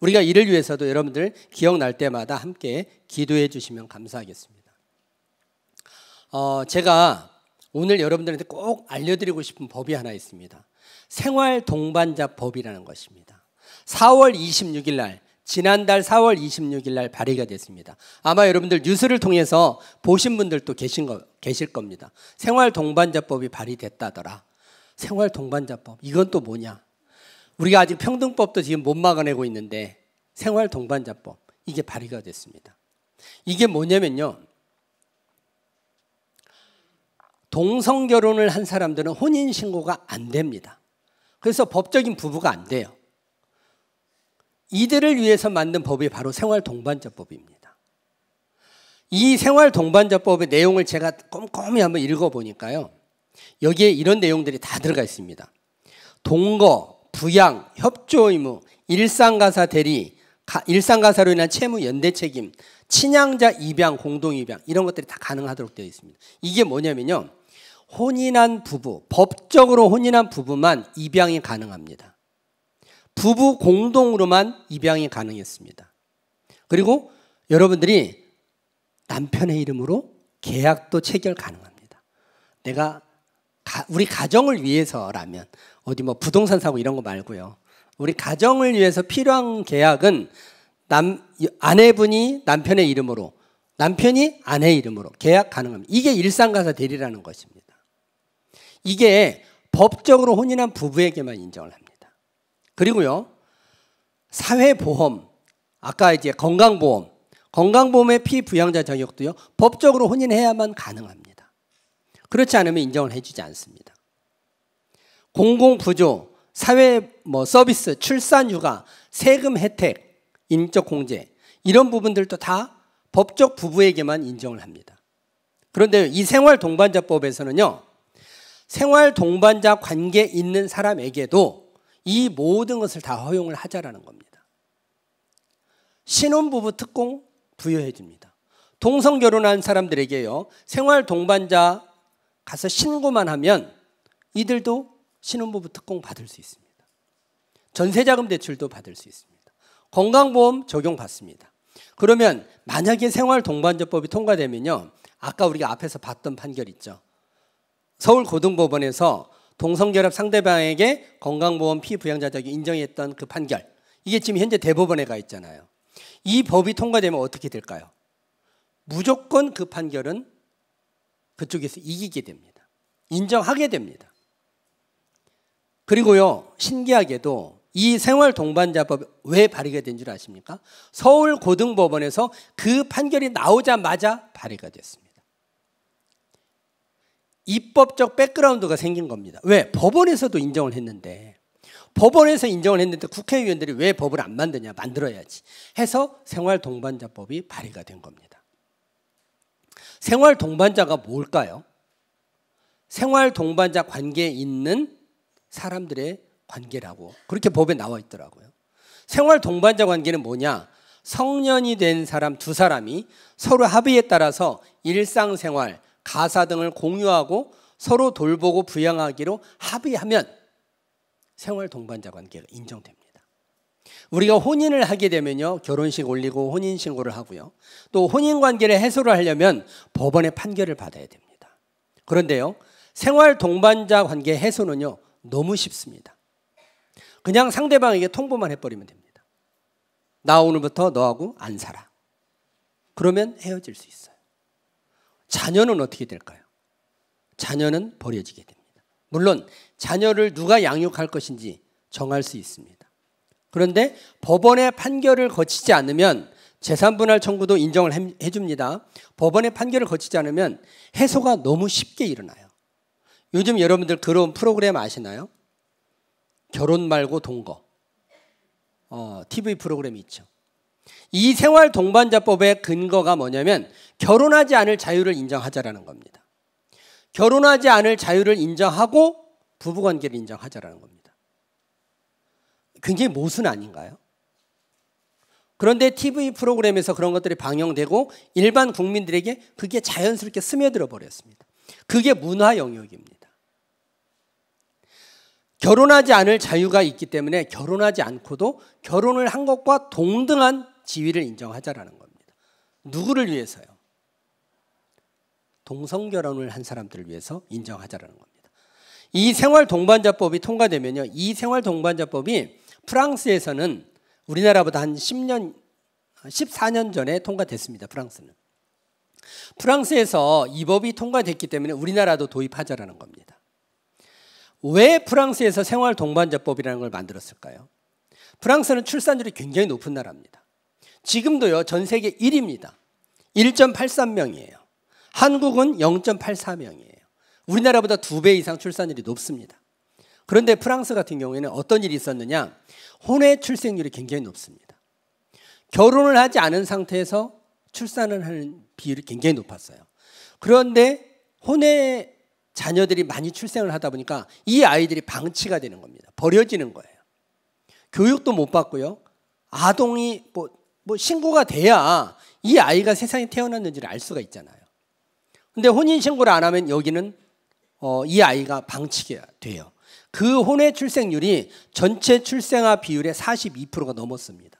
우리가 이를 위해서도 여러분들 기억날 때마다 함께 기도해 주시면 감사하겠습니다. 어, 제가 오늘 여러분들한테 꼭 알려드리고 싶은 법이 하나 있습니다. 생활 동반자 법이라는 것입니다. 4월 26일 날 지난달 4월 26일 날 발의가 됐습니다. 아마 여러분들 뉴스를 통해서 보신 분들도 계신 거, 계실 겁니다. 생활 동반자법이 발의됐다더라. 생활 동반자법. 이건 또 뭐냐? 우리가 아직 평등법도 지금 못 막아내고 있는데 생활 동반자법 이게 발의가 됐습니다. 이게 뭐냐면요. 동성 결혼을 한 사람들은 혼인 신고가 안 됩니다. 그래서 법적인 부부가 안 돼요. 이들을 위해서 만든 법이 바로 생활 동반자법입니다. 이 생활 동반자법의 내용을 제가 꼼꼼히 한번 읽어 보니까요. 여기에 이런 내용들이 다 들어가 있습니다. 동거, 부양, 협조 의무, 일상가사 대리, 일상가사로 인한 채무 연대 책임, 친양자 입양, 공동 입양 이런 것들이 다 가능하도록 되어 있습니다. 이게 뭐냐면요. 혼인한 부부, 법적으로 혼인한 부부만 입양이 가능합니다. 부부 공동으로만 입양이 가능했습니다. 그리고 여러분들이 남편의 이름으로 계약도 체결 가능합니다. 내가 가, 우리 가정을 위해서라면 어디 뭐 부동산 사고 이런 거 말고요. 우리 가정을 위해서 필요한 계약은 남 아내분이 남편의 이름으로 남편이 아내 이름으로 계약 가능합니다. 이게 일상가사 대리라는 것입니다. 이게 법적으로 혼인한 부부에게만 인정을 합니다. 그리고요, 사회보험, 아까 이제 건강보험, 건강보험의 피부양자 자격도요 법적으로 혼인해야만 가능합니다. 그렇지 않으면 인정을 해주지 않습니다. 공공부조, 사회 뭐 서비스, 출산휴가, 세금 혜택, 인적 공제, 이런 부분들도 다 법적 부부에게만 인정을 합니다. 그런데 이 생활 동반자법에서는요, 생활 동반자 관계 있는 사람에게도 이 모든 것을 다 허용을 하자라는 겁니다. 신혼부부 특공 부여해 줍니다. 동성 결혼한 사람들에게요. 생활 동반자 가서 신고만 하면 이들도 신혼부부 특공 받을 수 있습니다. 전세자금 대출도 받을 수 있습니다. 건강보험 적용 받습니다. 그러면 만약에 생활 동반자법이 통과되면요. 아까 우리가 앞에서 봤던 판결 있죠. 서울고등법원에서 동성결합 상대방에게 건강보험 피부양자 자격 인정했던 그 판결 이게 지금 현재 대법원에 가 있잖아요. 이 법이 통과되면 어떻게 될까요? 무조건 그 판결은 그쪽에서 이기게 됩니다. 인정하게 됩니다. 그리고요 신기하게도 이 생활 동반자법왜 발의가 된 줄 아십니까? 서울고등법원에서 그 판결이 나오자마자 발의가 됐습니다. 입법적 백그라운드가 생긴 겁니다. 왜? 법원에서도 인정을 했는데 법원에서 인정을 했는데 국회의원들이 왜 법을 안 만드냐 만들어야지 해서 생활동반자법이 발의가 된 겁니다. 생활동반자가 뭘까요? 생활동반자 관계에 있는 사람들의 관계라고 그렇게 법에 나와 있더라고요. 생활동반자 관계는 뭐냐? 성년이 된 사람 두 사람이 서로 합의에 따라서 일상생활, 가사 등을 공유하고 서로 돌보고 부양하기로 합의하면 생활 동반자 관계가 인정됩니다. 우리가 혼인을 하게 되면요. 결혼식 올리고 혼인 신고를 하고요. 또 혼인 관계를 해소를 하려면 법원의 판결을 받아야 됩니다. 그런데요. 생활 동반자 관계 해소는요. 너무 쉽습니다. 그냥 상대방에게 통보만 해 버리면 됩니다. 나 오늘부터 너하고 안 살아. 그러면 헤어질 수 있어요. 자녀는 어떻게 될까요? 자녀는 버려지게 됩니다. 물론 자녀를 누가 양육할 것인지 정할 수 있습니다. 그런데 법원의 판결을 거치지 않으면 재산분할 청구도 인정을 해줍니다. 법원의 판결을 거치지 않으면 해소가 너무 쉽게 일어나요. 요즘 여러분들 그런 프로그램 아시나요? 결혼 말고 동거. 어, TV 프로그램 있죠. 이 생활 동반자법의 근거가 뭐냐면 결혼하지 않을 자유를 인정하자라는 겁니다. 결혼하지 않을 자유를 인정하고 부부관계를 인정하자라는 겁니다. 굉장히 모순 아닌가요? 그런데 TV 프로그램에서 그런 것들이 방영되고 일반 국민들에게 그게 자연스럽게 스며들어 버렸습니다. 그게 문화 영역입니다. 결혼하지 않을 자유가 있기 때문에 결혼하지 않고도 결혼을 한 것과 동등한 지위를 인정하자라는 겁니다. 누구를 위해서요? 동성 결혼을 한 사람들을 위해서 인정하자라는 겁니다. 이 생활 동반자법이 통과되면요. 이 생활 동반자법이 프랑스에서는 우리나라보다 한 10년 14년 전에 통과됐습니다. 프랑스는. 프랑스에서 이 법이 통과됐기 때문에 우리나라도 도입하자라는 겁니다. 왜 프랑스에서 생활 동반자법이라는 걸 만들었을까요? 프랑스는 출산율이 굉장히 높은 나라입니다. 지금도요, 전 세계 1위입니다. 1.83명이에요. 한국은 0.84명이에요. 우리나라보다 두 배 이상 출산율이 높습니다. 그런데 프랑스 같은 경우에는 어떤 일이 있었느냐? 혼외 출생률이 굉장히 높습니다. 결혼을 하지 않은 상태에서 출산을 하는 비율이 굉장히 높았어요. 그런데 혼외 자녀들이 많이 출생을 하다 보니까 이 아이들이 방치가 되는 겁니다. 버려지는 거예요. 교육도 못 받고요. 아동이 뭐뭐 신고가 돼야 이 아이가 세상에 태어났는지를 알 수가 있잖아요. 근데 혼인 신고를 안 하면 여기는 어, 이 아이가 방치가 돼요. 그 혼의 출생률이 전체 출생아 비율의 42%가 넘었습니다.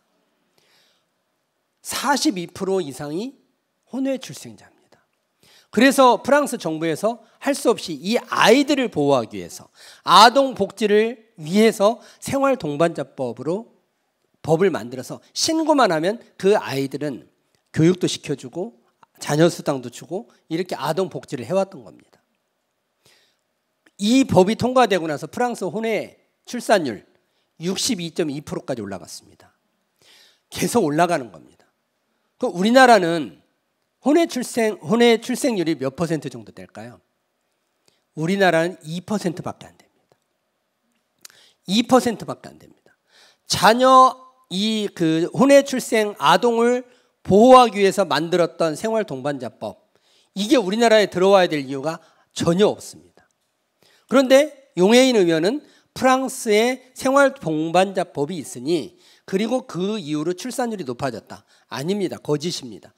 42% 이상이 혼외 출생자입니다. 그래서 프랑스 정부에서 할 수 없이 이 아이들을 보호하기 위해서 아동 복지를 위해서 생활 동반자법으로 법을 만들어서 신고만 하면 그 아이들은 교육도 시켜주고 자녀 수당도 주고 이렇게 아동 복지를 해왔던 겁니다. 이 법이 통과되고 나서 프랑스 혼의 출산율 62.2%까지 올라갔습니다. 계속 올라가는 겁니다. 그 우리나라는 혼의 출생 혼의 출생률이 몇 퍼센트 정도 될까요? 우리나라는 2%밖에 안 됩니다. 2%밖에 안 됩니다. 자녀 이그 혼외 출생 아동을 보호하기 위해서 만들었던 생활 동반자법 이게 우리나라에 들어와야 될 이유가 전혀 없습니다. 그런데 용해인 의원은 프랑스에 생활 동반자법이 있으니 그리고 그 이후로 출산율이 높아졌다. 아닙니다. 거짓입니다.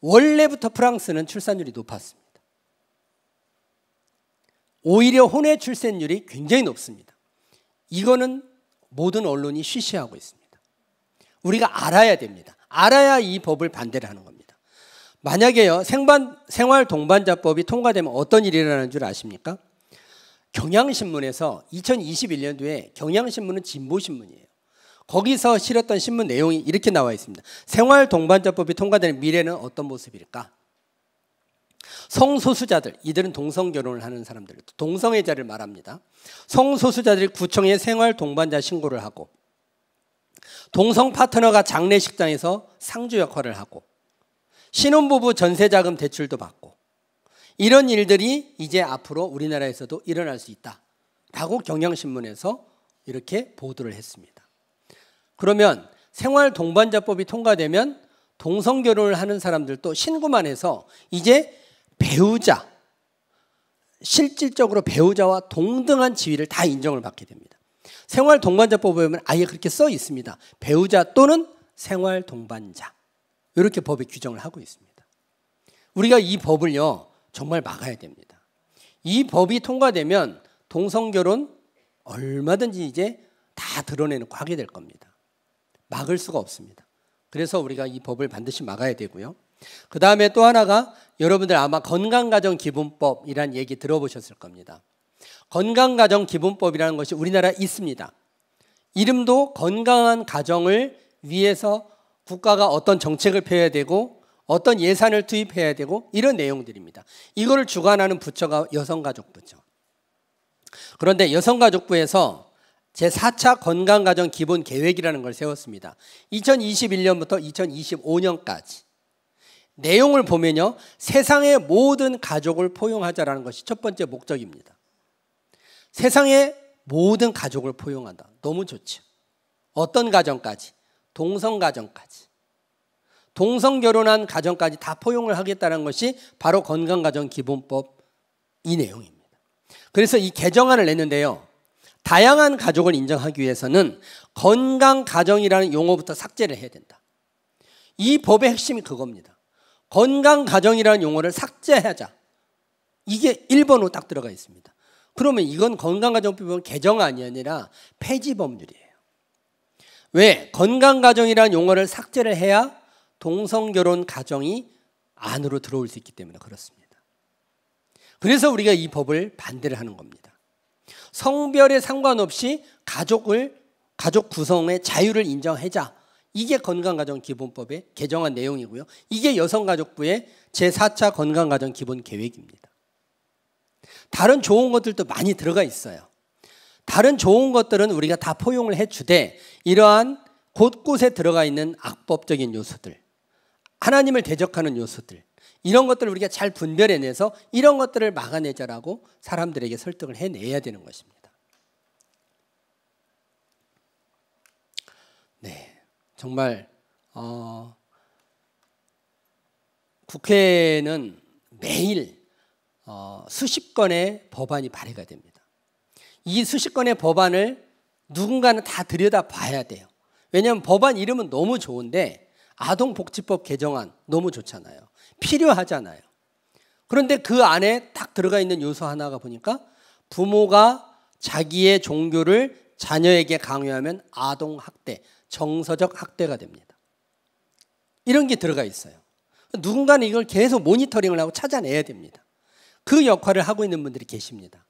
원래부터 프랑스는 출산율이 높았습니다. 오히려 혼외 출산율이 굉장히 높습니다. 이거는 모든 언론이 쉬쉬하고 있습니다. 우리가 알아야 됩니다. 알아야 이 법을 반대를 하는 겁니다. 만약에요, 생반, 생활동반자법이 통과되면 어떤 일이 일어나는 줄 아십니까? 경향신문에서 2021년도에 경향신문은 진보신문이에요. 거기서 실었던 신문 내용이 이렇게 나와 있습니다. 생활동반자법이 통과되는 미래는 어떤 모습일까? 성소수자들, 이들은 동성결혼을 하는 사람들, 동성애자를 말합니다. 성소수자들이 구청에 생활동반자 신고를 하고 동성 파트너가 장례식장에서 상주 역할을 하고 신혼부부 전세자금 대출도 받고 이런 일들이 이제 앞으로 우리나라에서도 일어날 수 있다. 라고 경향신문에서 이렇게 보도를 했습니다. 그러면 생활 동반자법이 통과되면 동성 결혼을 하는 사람들도 신고만 해서 이제 배우자 실질적으로 배우자와 동등한 지위를 다 인정을 받게 됩니다. 생활 동반자법에 보면 아예 그렇게 써 있습니다. 배우자 또는 생활 동반자. 이렇게 법에 규정을 하고 있습니다. 우리가 이 법을요, 정말 막아야 됩니다. 이 법이 통과되면 동성결혼 얼마든지 이제 다드러내는고 하게 될 겁니다. 막을 수가 없습니다. 그래서 우리가 이 법을 반드시 막아야 되고요. 그 다음에 또 하나가 여러분들 아마 건강가정기본법이란 얘기 들어보셨을 겁니다. 건강가정 기본법이라는 것이 우리나라에 있습니다. 이름도 건강한 가정을 위해서 국가가 어떤 정책을 펴야 되고 어떤 예산을 투입해야 되고 이런 내용들입니다. 이거를 주관하는 부처가 여성가족부죠. 그런데 여성가족부에서 제4차 건강가정 기본 계획이라는 걸 세웠습니다. 2021년부터 2025년까지. 내용을 보면요. 세상의 모든 가족을 포용하자라는 것이 첫 번째 목적입니다. 세상의 모든 가족을 포용한다. 너무 좋죠. 어떤 가정까지, 동성 가정까지, 동성 결혼한 가정까지 다 포용을 하겠다는 것이 바로 건강가정 기본법 이 내용입니다. 그래서 이 개정안을 냈는데요. 다양한 가족을 인정하기 위해서는 건강가정이라는 용어부터 삭제를 해야 된다. 이 법의 핵심이 그겁니다. 건강가정이라는 용어를 삭제하자. 이게 1번으로 딱 들어가 있습니다. 그러면 이건 건강가정법은 개정안이 아니라 폐지 법률이에요. 왜? 건강가정이란 용어를 삭제를 해야 동성결혼 가정이 안으로 들어올 수 있기 때문에 그렇습니다. 그래서 우리가 이 법을 반대를 하는 겁니다. 성별에 상관없이 가족을 가족 구성의 자유를 인정하자. 이게 건강가정 기본법의 개정한 내용이고요. 이게 여성가족부의 제4차 건강가정 기본 계획입니다. 다른 좋은 것들도 많이 들어가 있어요. 다른 좋은 것들은 우리가 다 포용을 해주되 이러한 곳곳에 들어가 있는 악법적인 요소들, 하나님을 대적하는 요소들, 이런 것들을 우리가 잘 분별해내서 이런 것들을 막아내자라고 사람들에게 설득을 해내야 되는 것입니다. 네, 정말 어, 국회는 매일 어, 수십 건의 법안이 발의가 됩니다. 이 수십 건의 법안을 누군가는 다 들여다봐야 돼요. 왜냐하면 법안 이름은 너무 좋은데 아동복지법 개정안 너무 좋잖아요. 필요하잖아요. 그런데 그 안에 딱 들어가 있는 요소 하나가 보니까 부모가 자기의 종교를 자녀에게 강요하면 아동학대, 정서적 학대가 됩니다. 이런 게 들어가 있어요. 누군가는 이걸 계속 모니터링을 하고 찾아내야 됩니다. 그 역할을 하고 있는 분들이 계십니다.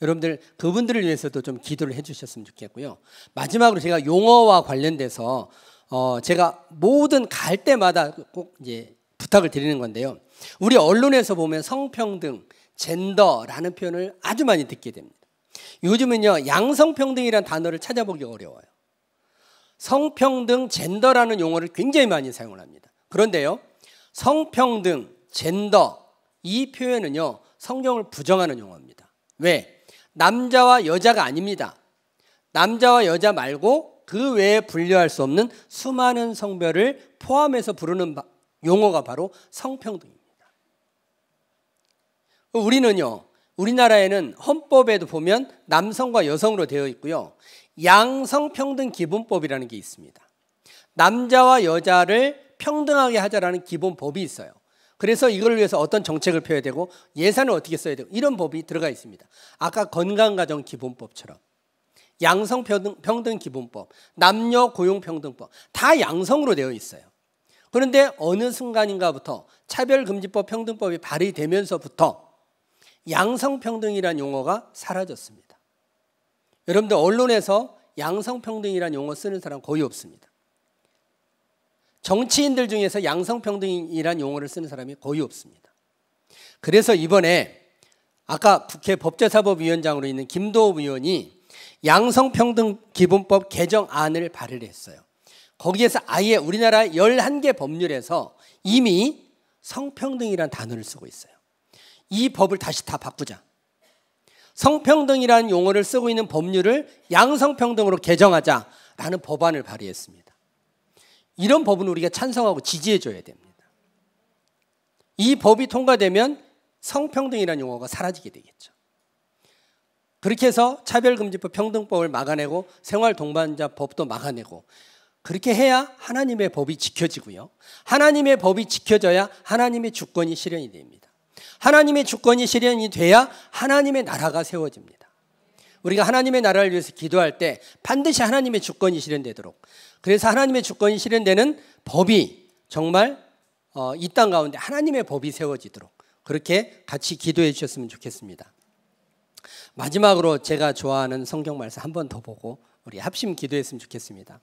여러분들 그분들을 위해서도 좀 기도를 해주셨으면 좋겠고요. 마지막으로 제가 용어와 관련돼서 어 제가 모든 갈 때마다 꼭 이제 부탁을 드리는 건데요. 우리 언론에서 보면 성평등, 젠더라는 표현을 아주 많이 듣게 됩니다. 요즘은요 양성평등이란 단어를 찾아보기 어려워요. 성평등, 젠더라는 용어를 굉장히 많이 사용을 합니다. 그런데요 성평등, 젠더 이 표현은요 성경을 부정하는 용어입니다. 왜? 남자와 여자가 아닙니다. 남자와 여자 말고 그 외에 분류할 수 없는 수많은 성별을 포함해서 부르는 용어가 바로 성평등입니다. 우리는요, 우리나라에는 헌법에도 보면 남성과 여성으로 되어 있고요. 양성평등기본법이라는 게 있습니다. 남자와 여자를 평등하게 하자라는 기본법이 있어요. 그래서 이걸 위해서 어떤 정책을 펴야 되고 예산을 어떻게 써야 되고 이런 법이 들어가 있습니다. 아까 건강가정기본법처럼 양성평등기본법, 남녀고용평등법 다 양성으로 되어 있어요. 그런데 어느 순간인가부터 차별금지법 평등법이 발의되면서부터 양성평등이란 용어가 사라졌습니다. 여러분들 언론에서 양성평등이란 용어 쓰는 사람 거의 없습니다. 정치인들 중에서 양성평등이라는 용어를 쓰는 사람이 거의 없습니다. 그래서 이번에 아까 국회 법제사법위원장으로 있는 김도호 의원이 양성평등 기본법 개정안을 발의를 했어요. 거기에서 아예 우리나라 11개 법률에서 이미 성평등이란 단어를 쓰고 있어요. 이 법을 다시 다 바꾸자. 성평등이라는 용어를 쓰고 있는 법률을 양성평등으로 개정하자라는 법안을 발의했습니다. 이런 법은 우리가 찬성하고 지지해줘야 됩니다. 이 법이 통과되면 성평등이라는 용어가 사라지게 되겠죠. 그렇게 해서 차별금지법, 평등법을 막아내고 생활동반자 법도 막아내고 그렇게 해야 하나님의 법이 지켜지고요. 하나님의 법이 지켜져야 하나님의 주권이 실현이 됩니다. 하나님의 주권이 실현이 돼야 하나님의 나라가 세워집니다. 우리가 하나님의 나라를 위해서 기도할 때 반드시 하나님의 주권이 실현되도록 그래서 하나님의 주권이 실현되는 법이 정말 어, 이땅 가운데 하나님의 법이 세워지도록 그렇게 같이 기도해 주셨으면 좋겠습니다. 마지막으로 제가 좋아하는 성경 말씀 한 번 더 보고 우리 합심 기도했으면 좋겠습니다.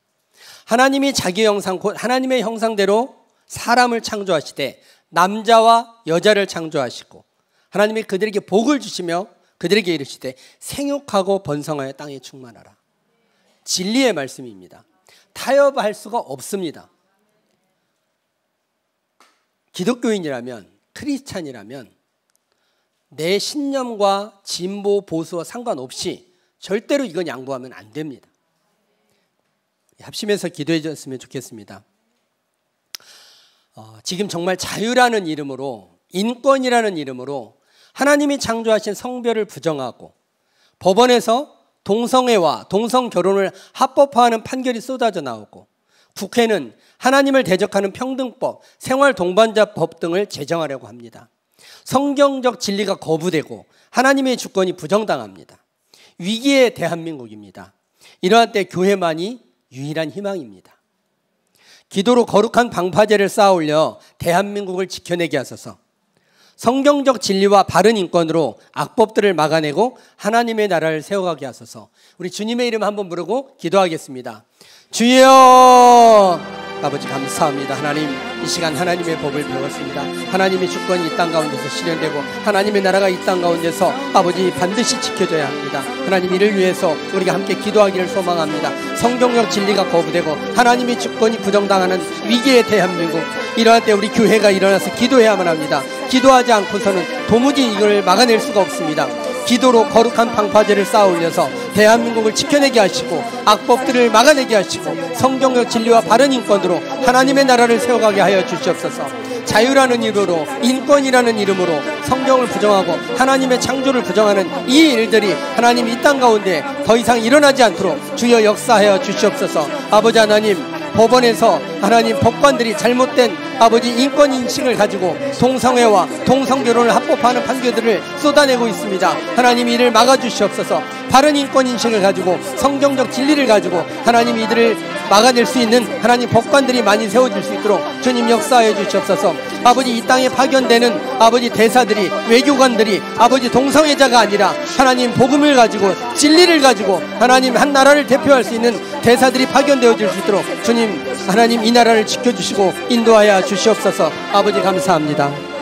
하나님이 자기 형상 곧 하나님의 형상대로 사람을 창조하시되 남자와 여자를 창조하시고 하나님이 그들에게 복을 주시며 그들에게 이르시되 생육하고 번성하여 땅에 충만하라. 진리의 말씀입니다. 타협할 수가 없습니다. 기독교인이라면 크리스찬이라면 내 신념과 진보 보수와 상관없이 절대로 이건 양보하면 안 됩니다. 합심해서 기도해 주셨으면 좋겠습니다. 어, 지금 정말 자유라는 이름으로 인권이라는 이름으로 하나님이 창조하신 성별을 부정하고 법원에서 동성애와 동성 결혼을 합법화하는 판결이 쏟아져 나오고 국회는 하나님을 대적하는 평등법, 생활 동반자법 등을 제정하려고 합니다. 성경적 진리가 거부되고 하나님의 주권이 부정당합니다. 위기의 대한민국입니다. 이러한 때 교회만이 유일한 희망입니다. 기도로 거룩한 방파제를 쌓아올려 대한민국을 지켜내게 하소서. 성경적 진리와 바른 인권으로 악법들을 막아내고 하나님의 나라를 세워가게 하소서. 우리 주님의 이름 한번 부르고 기도하겠습니다. 주여! 아버지 감사합니다. 하나님 이 시간 하나님의 법을 배웠습니다. 하나님의 주권이 이 땅 가운데서 실현되고 하나님의 나라가 이 땅 가운데서 아버지 반드시 지켜져야 합니다. 하나님 이를 위해서 우리가 함께 기도하기를 소망합니다. 성경적 진리가 거부되고 하나님의 주권이 부정당하는 위기에 대한민국 이러할 때 우리 교회가 일어나서 기도해야만 합니다. 기도하지 않고서는 도무지 이걸 막아낼 수가 없습니다. 기도로 거룩한 방파제를 쌓아 올려서 대한민국을 지켜내게 하시고 악법들을 막아내게 하시고 성경적 진리와 바른 인권으로 하나님의 나라를 세워가게 하여 주시옵소서 자유라는 이름으로 인권이라는 이름으로 성경을 부정하고 하나님의 창조를 부정하는 이 일들이 하나님 이 땅 가운데 더 이상 일어나지 않도록 주여 역사하여 주시옵소서 아버지 하나님 법원에서 하나님 법관들이 잘못된 아버지 인권 인식을 가지고 동성애와 동성결혼을 합법화하는 판결들을 쏟아내고 있습니다. 하나님 이를 막아주시옵소서. 바른 인권 인식을 가지고 성경적 진리를 가지고 하나님 이들을 막아낼 수 있는 하나님 법관들이 많이 세워질 수 있도록 주님 역사하여 주시옵소서. 아버지 이 땅에 파견되는 아버지 대사들이 외교관들이 아버지 동성애자가 아니라 하나님 복음을 가지고 진리를 가지고 하나님 한 나라를 대표할 수 있는 대사들이 파견되어질 수 있도록 주님 하나님 이 나라를 지켜주시고 인도하여 주시옵소서. 아버지 감사합니다.